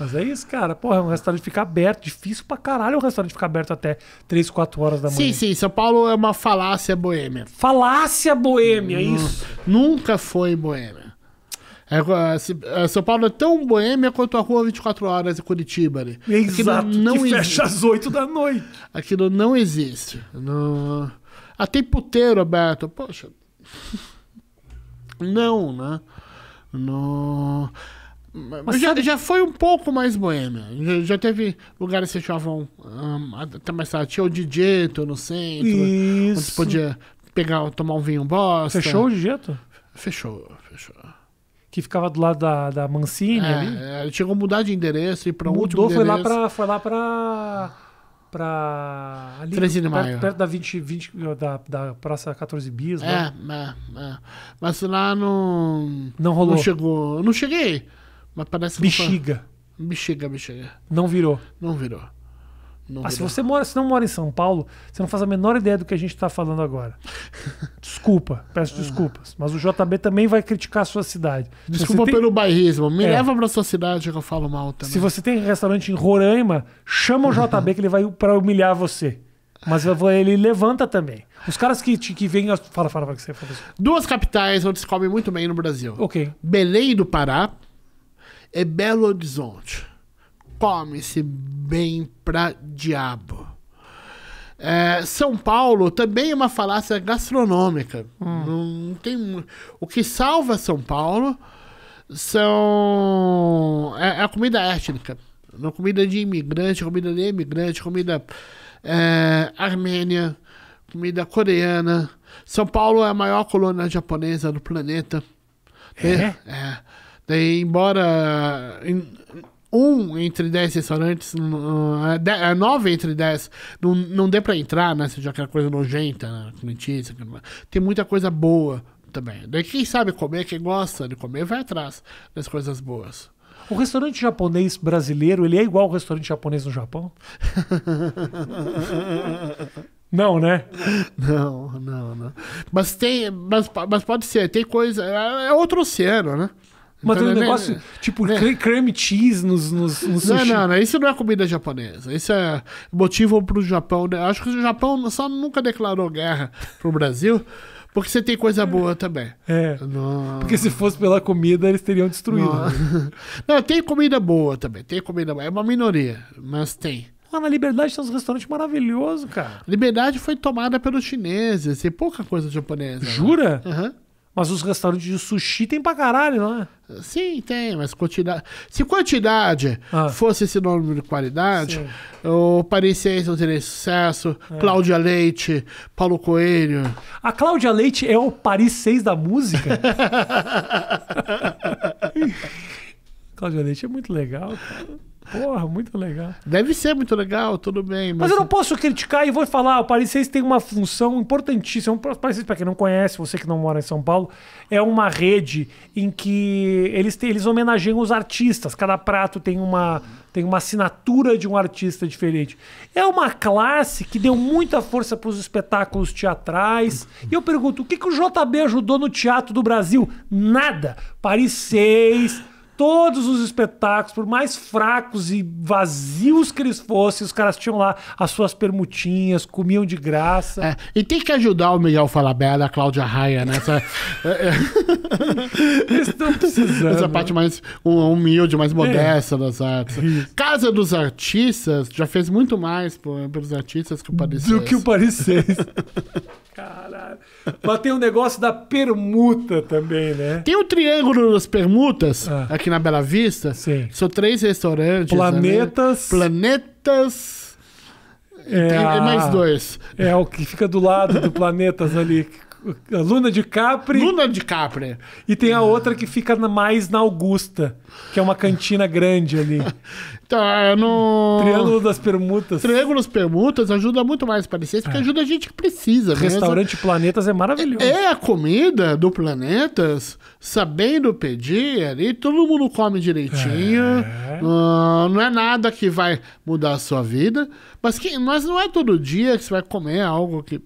Mas é isso, cara. Porra, é um restaurante ficar aberto. Difícil pra caralho é um restaurante ficar aberto até 3, 4 horas da manhã. Sim, sim. São Paulo é uma falácia boêmia. Falácia boêmia, é isso? Nunca foi boêmia. É, é, é, São Paulo é tão boêmia quanto a Rua 24 Horas em Curitiba. Né? Ali. Exato, aquilo não que existe. fecha às 8 da noite. Aquilo não existe. No... Até ah, puteiro aberto. Poxa. Não, né? No... Mas, já, já foi um pouco mais boêmia. Já, já teve lugares que fechavam um, ah, até mais tarde. Tinha o DJ no centro. Isso. Onde você podia pegar, tomar um vinho bosta. Fechou o DJ? Fechou, fechou que ficava do lado da, da Mancini é, ali. É, ele chegou a mudar de endereço e para um outro foi lá para foi lá para para ali 13 de perto, maio. perto da 20, 20 da, da Praça 14 Bis, né? é, né? É, é, Mas lá não não rolou. Não chegou, não cheguei. Mas parece que Foi... Bexiga, bexiga. Não virou. Não virou ah, se você mora, se não mora em São Paulo, você não faz a menor ideia do que a gente está falando agora. Desculpa, peço desculpas. Mas o JB também vai criticar a sua cidade. Desculpa tem... pelo bairrismo. Me é. leva para sua cidade que eu falo mal também. Se você tem restaurante em Roraima, chama o JB que ele vai para humilhar você. Mas ele levanta também. Os caras que, que vêm. Fala, fala, que você é fala. Duas capitais onde se come muito bem no Brasil: Ok. Belém do Pará e Belo Horizonte come-se bem pra diabo. É, São Paulo também é uma falácia gastronômica. Hum. Não tem o que salva São Paulo são é, é a comida étnica, a comida de imigrante, comida de imigrante, comida é, armênia, comida coreana. São Paulo é a maior colônia japonesa do planeta. É? é. é. Daí, embora. Em, um entre dez restaurantes, uh, nove entre dez, não, não dê para entrar, né? Seja aquela é coisa nojenta, né? Notícia, tem muita coisa boa também. Daí quem sabe comer, quem gosta de comer, vai atrás das coisas boas. O restaurante japonês brasileiro, ele é igual ao restaurante japonês no Japão? Não, né? Não, não, não. Mas tem. Mas, mas pode ser, tem coisa. É outro oceano, né? Mas tem um é negócio, tipo, é. creme cheese nos, nos, nos não, não, não, isso não é comida japonesa. Isso é motivo pro Japão. Né? Acho que o Japão só nunca declarou guerra pro Brasil. Porque você tem coisa boa também. É. Não. Porque se fosse pela comida, eles teriam destruído. Não. Né? não, tem comida boa também. Tem comida boa. É uma minoria, mas tem. Ah, na Liberdade tem uns restaurantes maravilhosos, cara. Liberdade foi tomada pelos chineses e pouca coisa japonesa. Jura? Aham. Né? Uhum. Mas os restaurantes de sushi tem pra caralho, não é? Sim, tem, mas quantidade. Se quantidade ah. fosse sinônimo de qualidade, Sim. o Paris não teria sucesso, é. Cláudia Leite, Paulo Coelho. A Cláudia Leite é o Paris 6 da música? Cláudia Leite é muito legal, cara. Porra, muito legal. Deve ser muito legal, tudo bem. Mas, mas eu não posso criticar e vou falar, o Paris 6 tem uma função importantíssima. O Paris 6, para quem não conhece, você que não mora em São Paulo, é uma rede em que eles, eles homenageiam os artistas. Cada prato tem uma, tem uma assinatura de um artista diferente. É uma classe que deu muita força para os espetáculos teatrais. E eu pergunto, o que, que o JB ajudou no teatro do Brasil? Nada. Paris 6 Todos os espetáculos, por mais fracos e vazios que eles fossem, os caras tinham lá as suas permutinhas, comiam de graça. É, e tem que ajudar o Miguel Falabella, a Cláudia Raia nessa. Né? estão precisando. Essa né? parte mais humilde, mais é. modesta é. das artes. Casa dos Artistas já fez muito mais pelos artistas que o Paris Do que o Paris 6. Caralho. Mas tem um negócio da permuta também, né? Tem o um Triângulo das Permutas. Ah aqui na Bela Vista. Sim. São três restaurantes. Né? Planetas. Né? Planetas. É, tem mais dois. É o que fica do lado do Planetas ali. Luna de Capri. Luna de Capri. E tem a outra que fica mais na Augusta, que é uma cantina grande ali. Tá então, no. Triângulo das Permutas. Triângulo das Permutas ajuda muito mais licença, porque é. ajuda a gente que precisa. Restaurante mesmo. Planetas é maravilhoso. É, é a comida do Planetas, sabendo pedir ali, todo mundo come direitinho. É. Uh, não é nada que vai mudar a sua vida. Mas, que, mas não é todo dia que você vai comer algo que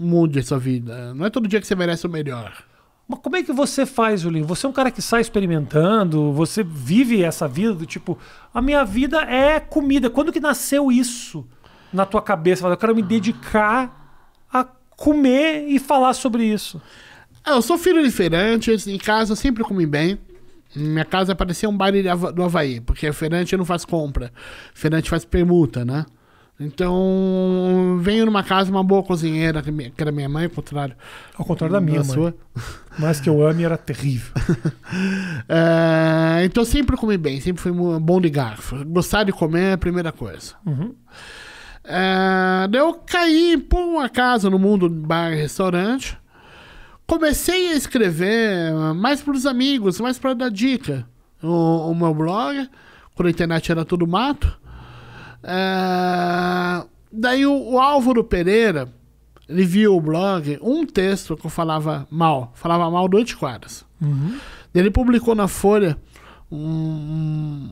mude a sua vida. Não é todo dia que você merece o melhor. Mas como é que você faz, Julinho? Você é um cara que sai experimentando, você vive essa vida do tipo, a minha vida é comida. Quando que nasceu isso na tua cabeça? Eu quero me dedicar a comer e falar sobre isso. Ah, eu sou filho de diferente, em casa eu sempre comi bem. Minha casa parecia um baile do Havaí, porque feirante não faz compra, feirante faz permuta, né? Então, venho numa casa uma boa cozinheira, que era minha mãe, ao contrário. Ao contrário da minha, da mãe. Sua. Mas que eu ame era terrível. é, então, sempre comi bem, sempre fui bom de garfo. Gostar de comer é a primeira coisa. Uhum. É, daí eu caí por um acaso no mundo bar e restaurante. Comecei a escrever mais para os amigos, mais para dar dica. O, o meu blog, quando a internet era tudo mato. É... Daí o, o Álvaro Pereira, ele viu o blog, um texto que eu falava mal, falava mal do Antiquários. Uhum. Ele publicou na Folha um,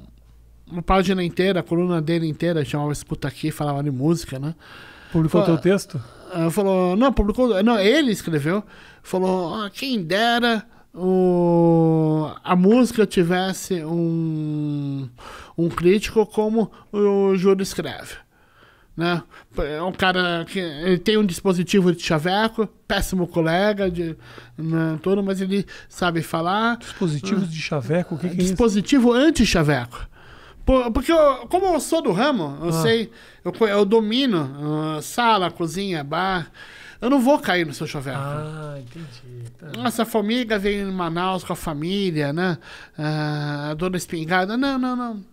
uma página inteira, a coluna dele inteira, chamava esse aqui, falava de música, né? Publicou Fala, teu texto? Ah, falou, não, publicou, não, ele escreveu, falou, ah, quem dera o, a música tivesse um, um crítico como o Júlio escreve. Né? É um cara que ele tem um dispositivo de chaveco, péssimo colega, de, né, todo, mas ele sabe falar. Dispositivos de chaveco? O que, que é dispositivo anti-chaveco. porque, eu, como eu sou do ramo, eu ah. sei, eu, eu domino uh, sala, cozinha, bar. Eu não vou cair no seu choverco. Ah, entendi. Tá. Nossa, a formiga veio em Manaus com a família, né? Ah, a dona espingarda. Não, não, não.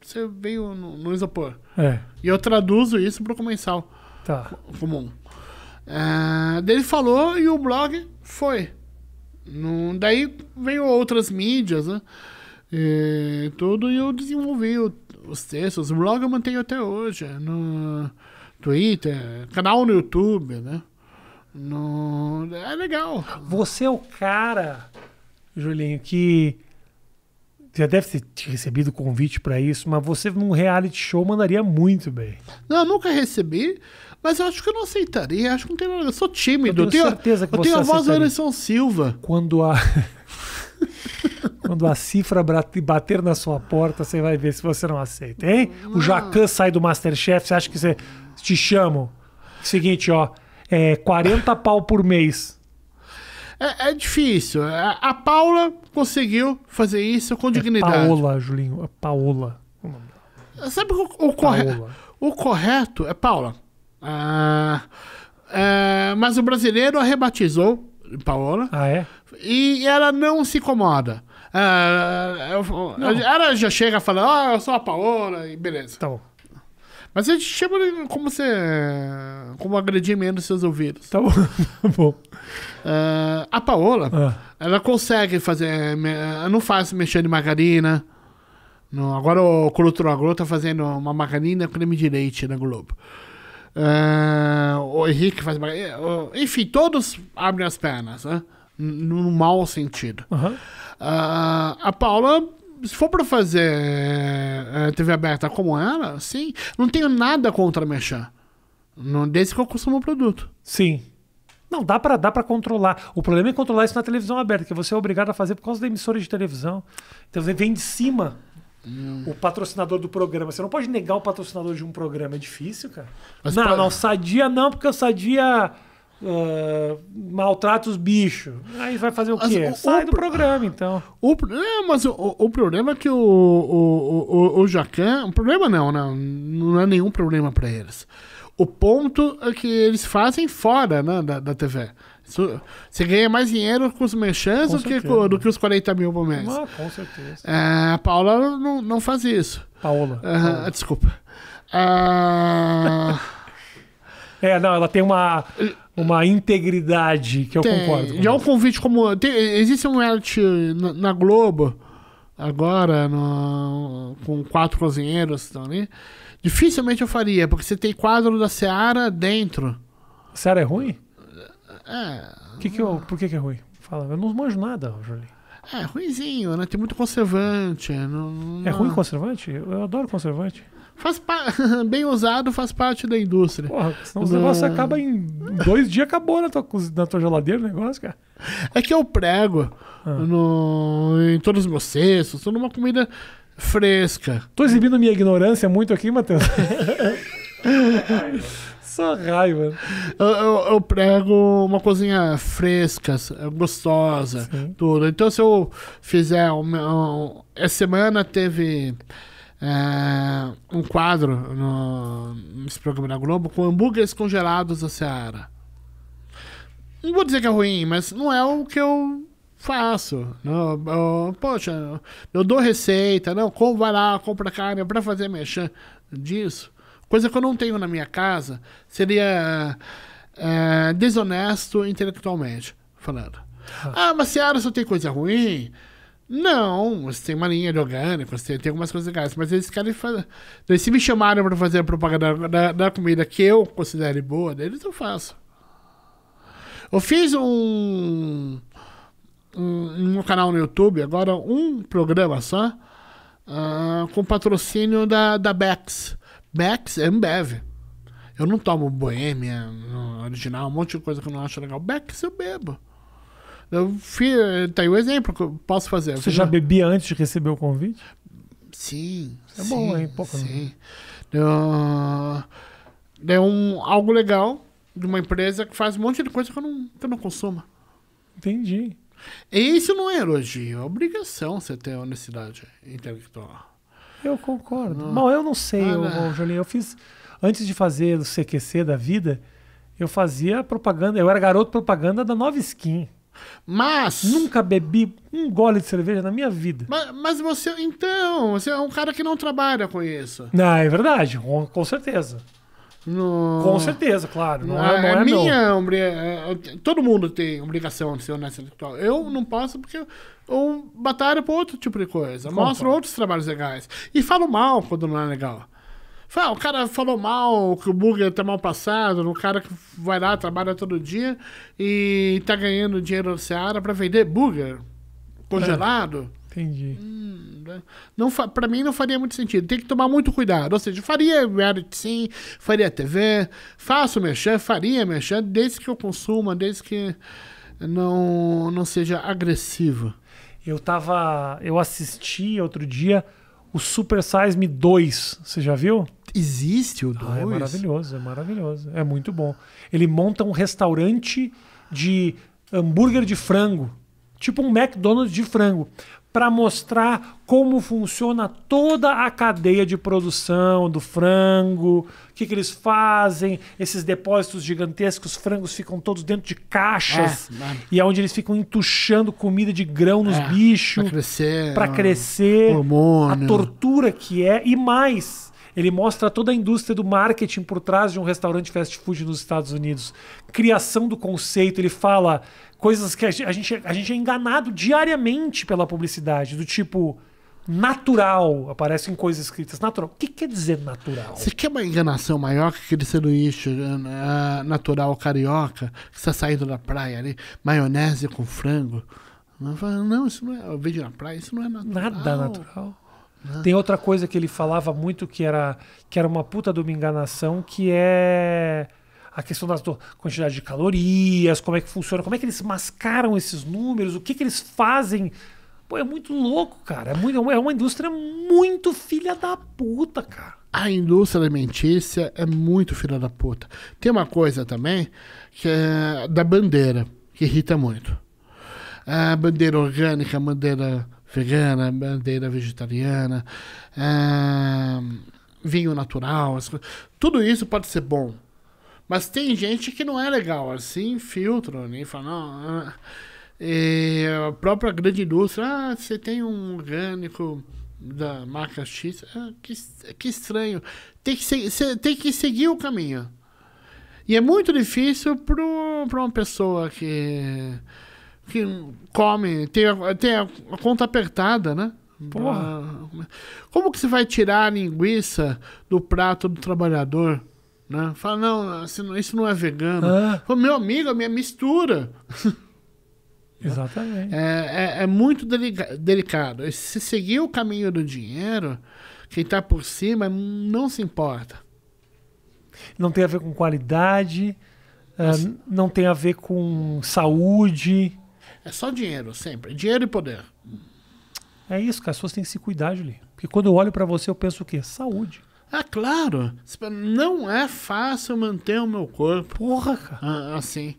Você veio no, no isopor. É. E eu traduzo isso pro comensal. Tá. Comum. Ah, Ele falou e o blog foi. No, daí veio outras mídias, né? E tudo, e eu desenvolvi o, os textos. O blog eu mantenho até hoje. No Twitter, canal no YouTube, né? Não, é legal. Você é o cara, Julinho, que já deve ter recebido convite para isso, mas você num reality show mandaria muito bem. Não, nunca recebi, mas eu acho que eu não aceitaria. Acho que não tem nada. Eu sou tímido. Eu tenho, eu tenho certeza que eu você tenho a voz do Anderson Silva. Quando a. Quando a cifra bater na sua porta, você vai ver se você não aceita, hein? Não. O Jacan sai do Masterchef, você acha que você. Te chamo. Seguinte, ó é, 40 pau por mês. É, é, difícil. É, a Paula conseguiu fazer isso com é dignidade. É Paola, Julinho. É Paola. Sabe o, o, o correto é Paula. Ah, é, mas o brasileiro a rebatizou Paola. Ah, é? E ela não se incomoda. Ah, eu, ela já chega falando, ah, eu sou a Paola, e beleza. Tá então, bom. Mas a gente chama como você. como agredir menos seus ouvidos. Tá bom. Tá bom. Uh, a Paola, ah. ela consegue fazer. Ela não faz mexendo em margarina. Não, agora o Coluto Agro tá fazendo uma margarina creme de leite na Globo. Uh, o Henrique faz margarina. Eh, enfim, todos abrem as pernas, né? No mau sentido. Uhum. Uh, a Paula se for pra fazer é, é TV aberta como era, sim, não tenho nada contra mexer. Não desde que eu consumo o produto. Sim. Não, dá para dá pra controlar. O problema é controlar isso na televisão aberta, que você é obrigado a fazer por causa da emissora de televisão. Então você vem de cima hum. o patrocinador do programa. Você não pode negar o patrocinador de um programa, é difícil, cara. Mas não, não, sadia não, porque o sadia Uh, maltrata os bichos. Aí vai fazer o mas, quê? O, Sai o, do programa, então. O, é, mas o, o problema é que o, o, o, o Jacan. O problema não, não. Né? Não é nenhum problema para eles. O ponto é que eles fazem fora né, da, da TV. você ganha mais dinheiro com os merchants do que, do que os 40 mil por mês. Ah, com certeza. É, a Paula não, não faz isso. Paola. Paola. Ah. Desculpa. Ah. Uh... É, não, ela tem uma, uma integridade que eu tem, concordo. E é um convite como. Tem, existe um reality na, na Globo, agora, no, com quatro cozinheiros estão ali. Né? Dificilmente eu faria, porque você tem quadro da Seara dentro. Seara é ruim? É. Que que eu, por que, que é ruim? Fala, eu não manjo nada, Jolie. É, ruimzinho, né? Tem muito conservante. Não, não... É ruim conservante? Eu adoro conservante faz pa... bem usado, faz parte da indústria. Porra, senão os negócios acabam em dois dias, acabou na tua, na tua geladeira o negócio, cara. É que eu prego ah. no... em todos os meus cestos, toda uma comida fresca. Tô exibindo minha ignorância muito aqui, Matheus. Só raiva. Eu, eu, eu, prego uma cozinha fresca, gostosa, Sim. tudo. Então, se eu fizer. Um, um, essa semana teve é, um quadro no, nesse programa da Globo com hambúrgueres congelados da Seara. Não vou dizer que é ruim, mas não é o que eu faço. Não, né? eu, poxa, eu dou receita, não, né? como vai lá, compra carne para fazer mexer disso. Coisa que eu não tenho na minha casa seria é, desonesto intelectualmente falando. Ah, ah mas Seara só tem coisa ruim. Não, você tem uma linha de orgânico, você tem algumas coisas legais, mas eles querem fazer. se me chamaram pra fazer a propaganda da, da comida que eu considere boa, deles eu faço. Eu fiz um, um, canal no YouTube, agora um programa só, uh, com patrocínio da, da Bex. Bex é Ambev. Eu não tomo boêmia original, um monte de coisa que eu não acho legal. Bex eu bebo. Eu fiz, tem o um exemplo que eu posso fazer. Você já bebia antes de receber o convite? Sim. É sim, bom, hein? Pouco, né? sim. Deu, deu um, algo legal de uma empresa que faz um monte de coisa que eu não, que eu não consumo. Entendi. E isso não é elogio, é obrigação você ter honestidade intelectual. Eu concordo. Não, ah. Bom, eu não sei, ah, eu, né? eu fiz antes de fazer o CQC da vida, eu fazia propaganda, eu era garoto propaganda da Nova Skin. Mas. Nunca bebi um gole de cerveja na minha vida. Mas, mas você. Então, você é um cara que não trabalha com isso. Não, é verdade, com, com certeza. No... Com certeza, claro. Não, é, ah, não é, é minha obrigação. É, é, todo mundo tem obrigação de ser honesto intelectual. Eu não posso porque eu, batalho por outro tipo de coisa. Conta. Mostro outros trabalhos legais. E falo mal quando não é legal. Fala, ah, o cara falou mal que o burger tá mal passado, O cara que vai lá, trabalha todo dia e tá ganhando dinheiro na Seara pra vender burger congelado. É. Entendi. Hum, não, pra mim não faria muito sentido. Tem que tomar muito cuidado. Ou seja, faria reality sim, faria TV, faço mexer, faria mexer desde que eu consuma, desde que não, não seja agressivo. Eu tava. Eu assisti outro dia o Super Size Me 2. Você já viu? Existe o 2? Ah, é maravilhoso, é maravilhoso. É muito bom. Ele monta um restaurante de hambúrguer de frango, tipo um McDonald's de frango, para mostrar como funciona toda a cadeia de produção do frango, o que, que eles fazem, esses depósitos gigantescos, os frangos ficam todos dentro de caixas, é, e é onde eles ficam entuchando comida de grão nos é, bichos, para crescer, crescer hormônio. a tortura que é, e mais ele mostra toda a indústria do marketing por trás de um restaurante fast food nos Estados Unidos. Criação do conceito, ele fala coisas que a gente, a gente é enganado diariamente pela publicidade, do tipo natural. Aparecem coisas escritas natural. O que quer dizer natural? Você quer uma enganação maior que aquele sanduíche uh, natural carioca que está saindo da praia ali? Maionese com frango? Não, isso não é. Eu vejo na praia, isso não é natural. Nada natural. Ah. Tem outra coisa que ele falava muito que era, que era uma puta de uma enganação, que é a questão da quantidade de calorias, como é que funciona, como é que eles mascaram esses números, o que, que eles fazem. Pô, é muito louco, cara. É, muito, é uma indústria muito filha da puta, cara. A indústria alimentícia é muito filha da puta. Tem uma coisa também que é da bandeira, que irrita muito. A bandeira orgânica, a bandeira vegana, bandeira vegetariana, vinho natural, tudo isso pode ser bom. Mas tem gente que não é legal, assim, filtro, nem né, fala, não. e a própria grande indústria, ah, você tem um orgânico da marca X, ah, que, é que estranho. Tem que, se, tem que seguir o caminho. E é muito difícil para uma pessoa que que come, tem a, tem a conta apertada, né? Porra. Ah, como que você vai tirar a linguiça do prato do trabalhador? Né? Fala, não, assim, isso não é vegano. Ah. Fala, meu amigo, a é minha mistura. Exatamente. É, é, é muito delicado. Se seguir o caminho do dinheiro, quem está por cima não se importa. Não tem a ver com qualidade, ah, não tem a ver com saúde. É só dinheiro, sempre. Dinheiro e poder. É isso, cara. As pessoas têm que se cuidar, Julie. Porque quando eu olho para você, eu penso o quê? Saúde. Ah, claro. Não é fácil manter o meu corpo. Porra, cara. Ah, assim.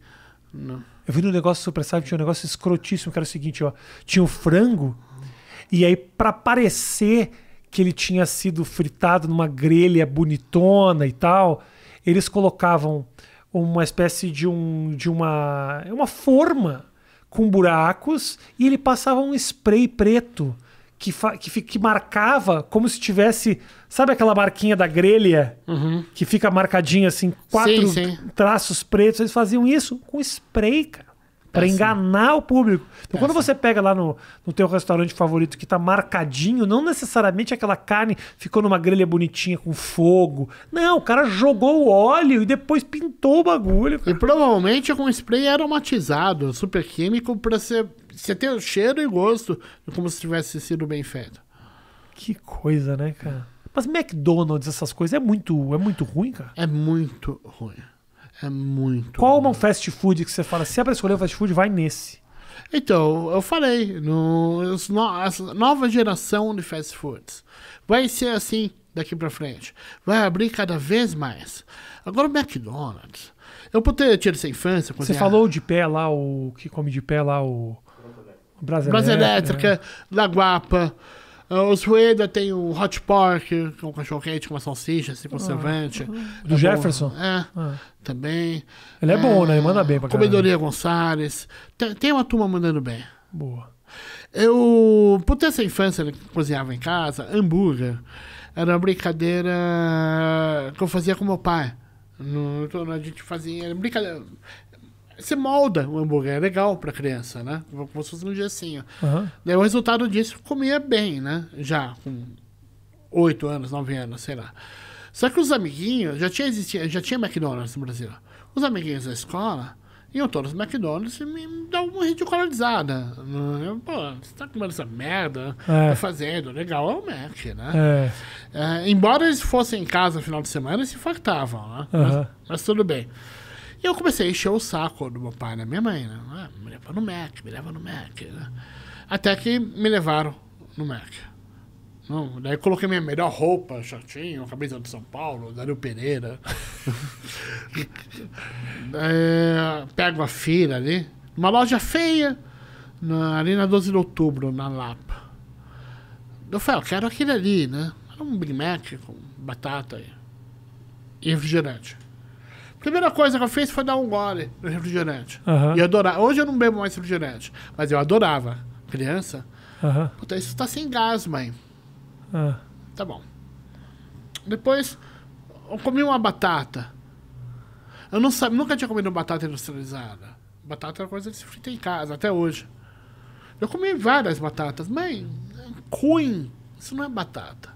Não. Eu vi um negócio Super Sabe, tinha um negócio escrotíssimo, que era o seguinte, ó. Tinha o um frango, e aí, para parecer que ele tinha sido fritado numa grelha bonitona e tal, eles colocavam uma espécie de um. de uma. É uma forma com buracos e ele passava um spray preto que, que, que, marcava como se tivesse. Sabe aquela marquinha da grelha? Uhum. Que fica marcadinha assim, quatro sim, sim. traços pretos. Eles faziam isso com spray, cara para tá, enganar o público. Então, tá, quando você pega lá no, no teu restaurante favorito que tá marcadinho, não necessariamente aquela carne ficou numa grelha bonitinha com fogo. Não, o cara jogou o óleo e depois pintou o bagulho. Cara. E provavelmente com spray aromatizado, super químico, pra você, você ter o cheiro e gosto como se tivesse sido bem feito. Que coisa, né, cara? Mas McDonald's, essas coisas, é muito, é muito ruim, cara? É muito ruim. É muito. Qual bom. um fast food que você fala, se é pra escolher o um fast food, vai nesse? Então, eu falei, no, no, nova geração de fast foods vai ser assim daqui pra frente. Vai abrir cada vez mais. Agora o McDonald's. Eu por ter essa infância. Você falou de pé lá, o que come de pé lá, o. Brasa Elétrica, é. da Guapa. Eh, os Rueda tem o Hot Pork, com cachorro quente com uma salsicha, assim, ah, conservante. Ah, do é Jefferson? Bom. É. Ah também. Ele é, é bom, né? Ele manda bem pra é, Comedoria Gonçalves. Tem, tem uma turma mandando bem. Boa. Eu, por ter essa infância, né, cozinhava em casa, hambúrguer, era uma brincadeira que eu fazia com meu pai. No, a gente fazia, era brincadeira... Você molda o hambúrguer, é legal pra criança, né? Como se fosse um gessinho. Uhum. Daí o resultado disso, comia bem, né? Já com oito anos, nove anos, sei lá. Só que os amiguinhos, já tinha, existia, já tinha McDonald's no Brasil. Os amiguinhos da escola iam todos no McDonald's e me davam uma ridicularizada. Eu, Pô, você tá comendo essa merda? É. Tá fazendo, legal, é o Mac, né? É. É, embora eles fossem em casa no final de semana, eles se fartavam, né? Uhum. Mas, mas tudo bem. E eu comecei a encher o saco do meu pai e da minha mãe, né? Ah, me leva no Mac, me leva no Mac, né? Até que me levaram no Mac. Não, daí coloquei minha melhor roupa, chatinho, camisa de São Paulo, Dario Pereira. é, pego a fila ali, uma loja feia, na, ali na 12 de outubro, na Lapa. Eu falei, ah, eu quero aquele ali, né? Era um Big Mac com batata e refrigerante. Primeira coisa que eu fiz foi dar um gole no refrigerante. Uhum. E adorar. Hoje eu não bebo mais refrigerante, mas eu adorava. Criança. Uhum. Puta, isso tá sem gás, mãe. Ah. Tá bom. Depois, eu comi uma batata. Eu não sabe, nunca tinha comido batata industrializada. Batata é coisa que se frita em casa, até hoje. Eu comi várias batatas, mãe ruim. Isso não é batata.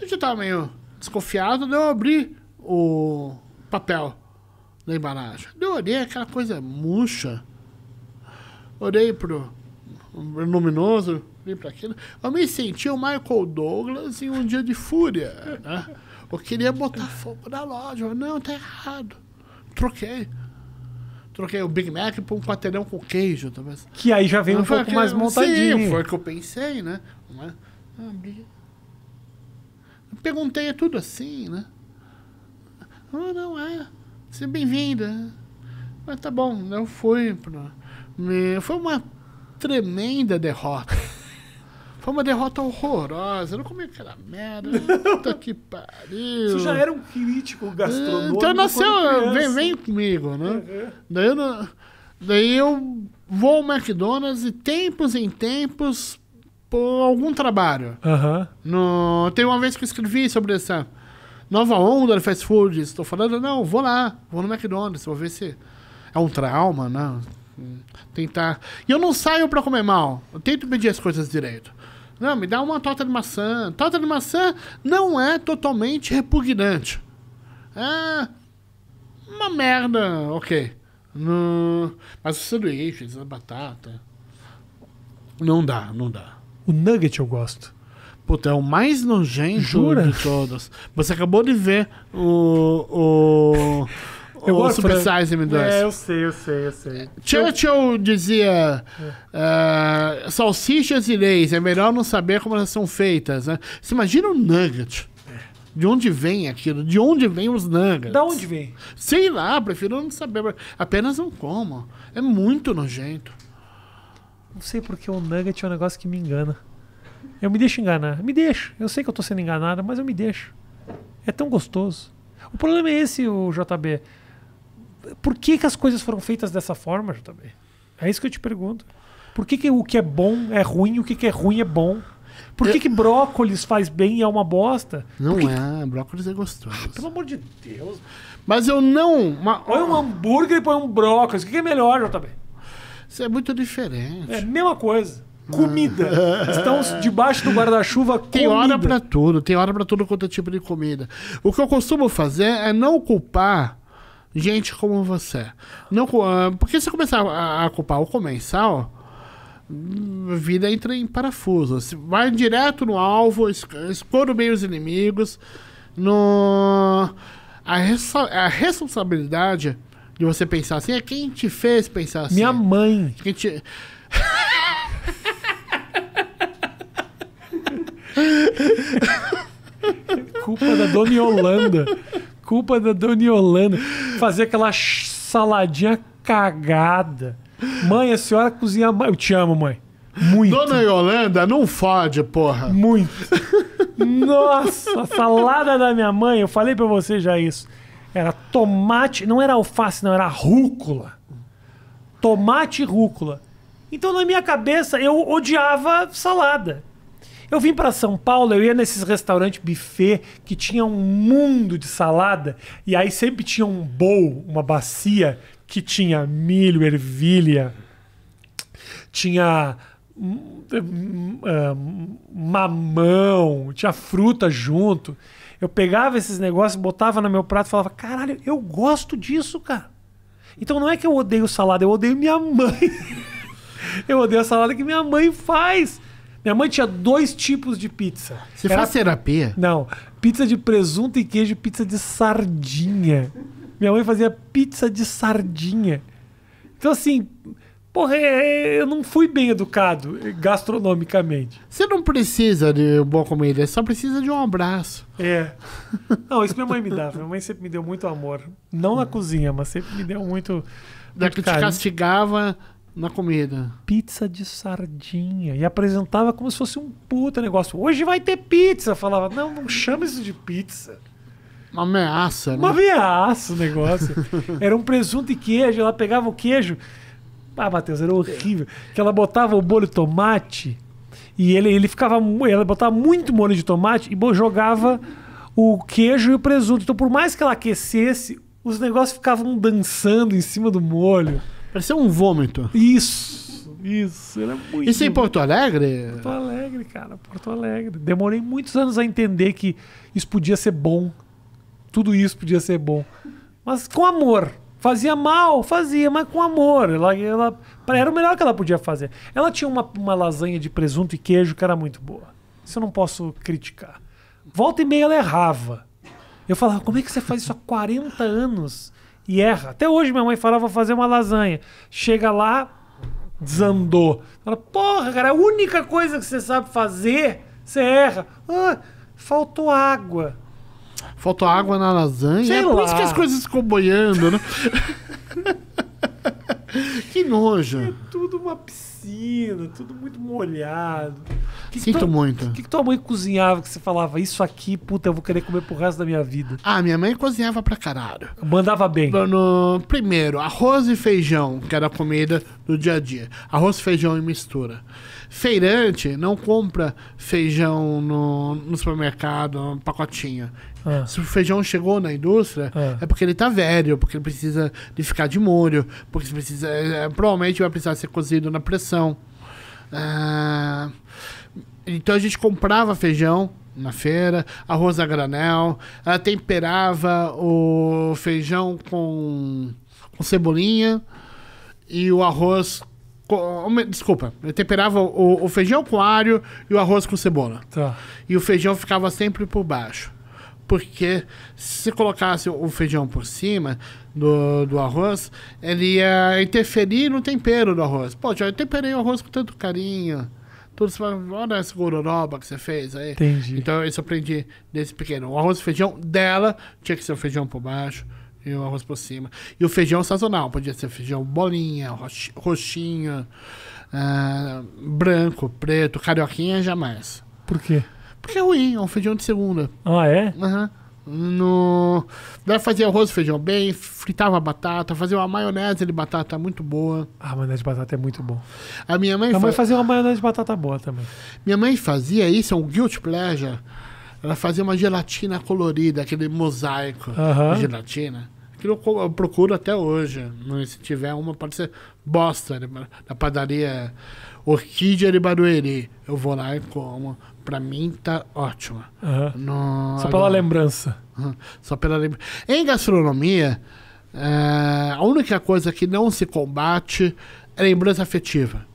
Eu gente tava meio desconfiado, daí eu abri o papel da embalagem. Eu olhei aquela coisa murcha. Olhei pro luminoso, nem para aquilo. Eu me senti o Michael Douglas em um dia de fúria. Né? Eu queria botar fogo na loja. Eu, não, tá errado. Troquei. Troquei o Big Mac por um quarteirão com queijo, talvez. Que aí já vem um pouco mais montadinho. Sim, foi o que eu pensei, né? Ah, perguntei, é tudo assim, né? Ah, não, é. Seja é bem-vinda. Mas tá bom, eu fui. Pra... Foi uma tremenda derrota. Foi uma derrota horrorosa. Eu não comi aquela merda. Puta que pariu. Você já era um crítico é, gastronômico. Então nasceu, vem, vem comigo, né? Uhum. Daí, eu, daí eu vou ao McDonald's e tempos em tempos, por algum trabalho. Uhum. No, tem uma vez que eu escrevi sobre essa nova onda de fast food. Estou falando, não, vou lá, vou no McDonald's, vou ver se é um trauma, né? Tentar. E eu não saio pra comer mal. Eu tento pedir as coisas direito. Não, me dá uma torta de maçã. Torta de maçã não é totalmente repugnante. É uma merda, ok. No... Mas os sanduíches, a batata. Não dá, não dá. O nugget eu gosto. Puta, é o mais nojento Jura? de todos. Você acabou de ver o. o... Eu o gosto Supersize pra... Me Does. É, eu sei, eu sei, eu sei. Churchill eu... dizia: é. uh, salsichas e leis, é melhor não saber como elas são feitas. Né? Você imagina um nugget. De onde vem aquilo? De onde vem os nuggets? Da onde vem? Sei lá, prefiro não saber. Apenas não como. É muito nojento. Não sei porque o nugget é um negócio que me engana. Eu me deixo enganar. Me deixo. Eu sei que eu tô sendo enganado, mas eu me deixo. É tão gostoso. O problema é esse, o JB por que, que as coisas foram feitas dessa forma também? É isso que eu te pergunto. Por que, que o que é bom é ruim, o que, que é ruim é bom? Por que, eu... que brócolis faz bem e é uma bosta? Não que... é, brócolis é gostoso. Ah, pelo amor de Deus. Mas eu não. Uma... Põe um hambúrguer e põe um brócolis. O que é melhor, JB? Isso é muito diferente. É a mesma coisa. Comida. Ah. Estão debaixo do guarda-chuva Tem hora para tudo, tem hora para tudo quanto é tipo de comida. O que eu costumo fazer é não culpar gente como você. Não, ah, porque se começar a, a culpar o comensal, a vida entra em parafuso. Você vai direto no alvo, esconde bem os inimigos. No... A, a responsabilidade de você pensar assim é quem te fez pensar assim. Minha mãe. Quem te... Culpa da Dona Yolanda culpa da Dona Yolanda fazer aquela saladinha cagada. Mãe, a senhora cozinha. Eu te amo, mãe. Muito. Dona Yolanda, não fode, porra. Muito. Nossa, a salada da minha mãe, eu falei para você já isso. Era tomate, não era alface, não, era rúcula. Tomate e rúcula. Então, na minha cabeça, eu odiava salada. Eu vim para São Paulo, eu ia nesses restaurantes buffet que tinha um mundo de salada e aí sempre tinha um bowl, uma bacia que tinha milho, ervilha, tinha hum, hum, mamão, tinha fruta junto. Eu pegava esses negócios, botava no meu prato e falava: caralho, eu gosto disso, cara. Então não é que eu odeio salada, eu odeio minha mãe. eu odeio a salada que minha mãe faz. Minha mãe tinha dois tipos de pizza. Você Era... faz terapia? Não. Pizza de presunto e queijo e pizza de sardinha. Minha mãe fazia pizza de sardinha. Então, assim, Porra, é, é, eu não fui bem educado eh, gastronomicamente. Você não precisa de boa comida, é só precisa de um abraço. É. Não, isso minha mãe me dava. Minha mãe sempre me deu muito amor. Não na cozinha, mas sempre me deu muito. muito que te castigava na comida. Pizza de sardinha. E apresentava como se fosse um puta negócio. Hoje vai ter pizza. Falava, não, não chama isso de pizza. Uma ameaça, né? Uma ameaça o negócio. era um presunto e queijo. Ela pegava o queijo. Ah, Matheus, era horrível. Que ela botava o molho de tomate e ele, ele ficava. Ela botava muito molho de tomate e jogava o queijo e o presunto. Então, por mais que ela aquecesse, os negócios ficavam dançando em cima do molho. Pareceu um vômito. Isso, isso. Era é muito... Isso em Porto Alegre? Porto Alegre, cara, Porto Alegre. Demorei muitos anos a entender que isso podia ser bom. Tudo isso podia ser bom. Mas com amor. Fazia mal, fazia, mas com amor. Ela, ela, era o melhor que ela podia fazer. Ela tinha uma, uma lasanha de presunto e queijo que era muito boa. Isso eu não posso criticar. Volta e meia ela errava. Eu falava, como é que você faz isso há 40 anos? e erra. Até hoje minha mãe falava fazer uma lasanha. Chega lá, desandou. Fala, porra, cara, a única coisa que você sabe fazer, você erra. Ah, faltou água. Faltou água na lasanha? Sei é por lá. isso que as coisas ficam boiando, né? que nojo. É tudo uma piscina, tudo muito molhado. Que Sinto que tua, muito. O que, que, tua mãe cozinhava que você falava, isso aqui, puta, eu vou querer comer pro resto da minha vida? Ah, minha mãe cozinhava pra caralho. Mandava bem. No, primeiro, arroz e feijão, que era a comida do dia a dia. Arroz, feijão e mistura. Feirante não compra feijão no, no supermercado, no pacotinho. Ah. Se o feijão chegou na indústria, ah. é porque ele tá velho, porque ele precisa de ficar de molho, porque precisa. É, é provavelmente vai precisar ser cozido na pressão. Ah, então a gente comprava feijão na feira, arroz a granel, ela temperava o feijão com, com cebolinha e o arroz Desculpa, eu temperava o, o, feijão com alho e o arroz com cebola. Tá. E o feijão ficava sempre por baixo porque se colocasse o feijão por cima do, do arroz, ele ia interferir no tempero do arroz. Pô, já temperei o arroz com tanto carinho. Tudo você fala, olha essa gororoba que você fez aí. Entendi. Então isso eu aprendi desse pequeno. O arroz e feijão dela tinha que ser o feijão por baixo e o arroz por cima. E o feijão sazonal, podia ser feijão bolinha, roxinho, ah, branco, preto, carioquinha, jamais. Por quê? Porque é ruim, é um feijão de segunda. Ah, é? Aham. Uhum. No... fazia arroz e feijão bem, fritava batata, fazia uma maionese de batata muito boa. Ah, maionese de batata é muito bom. A minha mãe, fazia. Minha mãe fazia uma maionese de batata boa também. Minha mãe fazia isso, é um guilt pleasure. Ela fazia uma gelatina colorida, aquele mosaico uhum. de gelatina. Aquilo eu procuro até hoje. Né? Se tiver uma, pode ser bosta, né? na padaria Orquídea de Barueri. Eu vou lá e como para mim tá ótima Uhum. No... Só pela lembrança. Uhum. Só pela lembrança. Em gastronomia, é... a única coisa que não se combate é lembrança afetiva.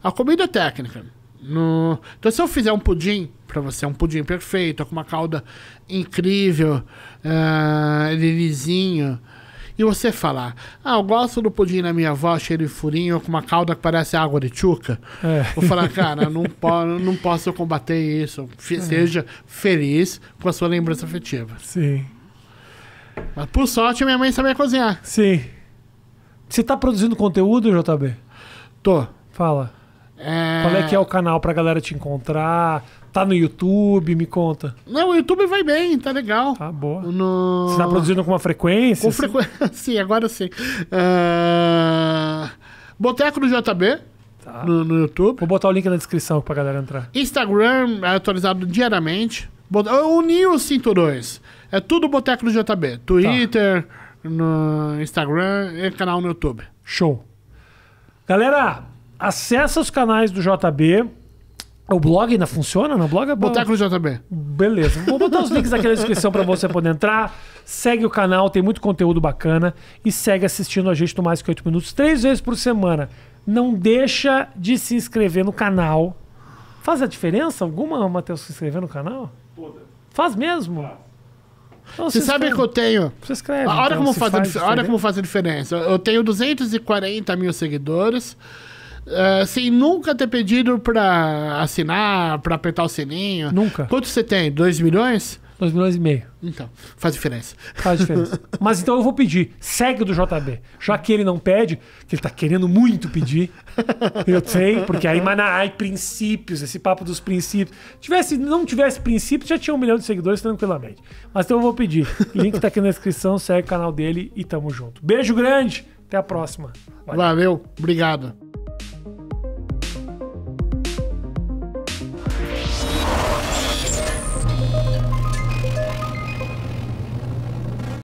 A comida é técnica. No... Então, se eu fizer um pudim para você, um pudim perfeito, com uma calda incrível, é... lisinho, e você falar: Ah, eu gosto do pudim na minha avó, cheiro de furinho, com uma calda que parece água de tchuca. É. Vou falar, cara, não, po não posso combater isso. F é. Seja feliz com a sua lembrança afetiva. Sim. Mas por sorte, minha mãe sabia cozinhar. Sim. Você tá produzindo conteúdo, JB? Tô. Fala. É... Qual é que é o canal pra galera te encontrar? Tá no YouTube, me conta. Não, o YouTube vai bem, tá legal. Tá boa. No... Você tá produzindo com uma frequência? Com frequência, sim, agora sim. Uh... Boteco do JB. Tá. No, no, YouTube. Vou botar o link na descrição pra galera entrar. Instagram é atualizado diariamente. Bot... Uni os dois É tudo Boteco do JB. Twitter, tá. no Instagram e canal no YouTube. Show. Galera, acessa os canais do JB o blog ainda funciona? No o blog é bom. Boteco JB. Beleza. Vou botar os links aqui na descrição para você poder entrar. Segue o canal, tem muito conteúdo bacana. E segue assistindo a gente no Mais Que 8 Minutos, três vezes por semana. Não deixa de se inscrever no canal. Faz a diferença alguma, Matheus, se inscrever no canal? Toda. Faz mesmo? Faz. Então, você sabe que eu tenho. Se inscreve. Olha, então, como, faz faz Olha como faz a diferença. Eu tenho 240 mil seguidores. Uh, sem nunca ter pedido pra assinar, pra apertar o sininho. Nunca. Quanto você tem? 2 milhões? 2 milhões e meio. Então, faz diferença. Faz diferença. Mas então eu vou pedir. Segue o do JB. Já que ele não pede, que ele tá querendo muito pedir. eu sei, porque aí ai, princípios, esse papo dos princípios. Tivesse, não tivesse princípios, já tinha um milhão de seguidores tranquilamente. Mas então eu vou pedir. Link tá aqui na descrição, segue o canal dele e tamo junto. Beijo grande, até a próxima. Valeu, Valeu obrigado.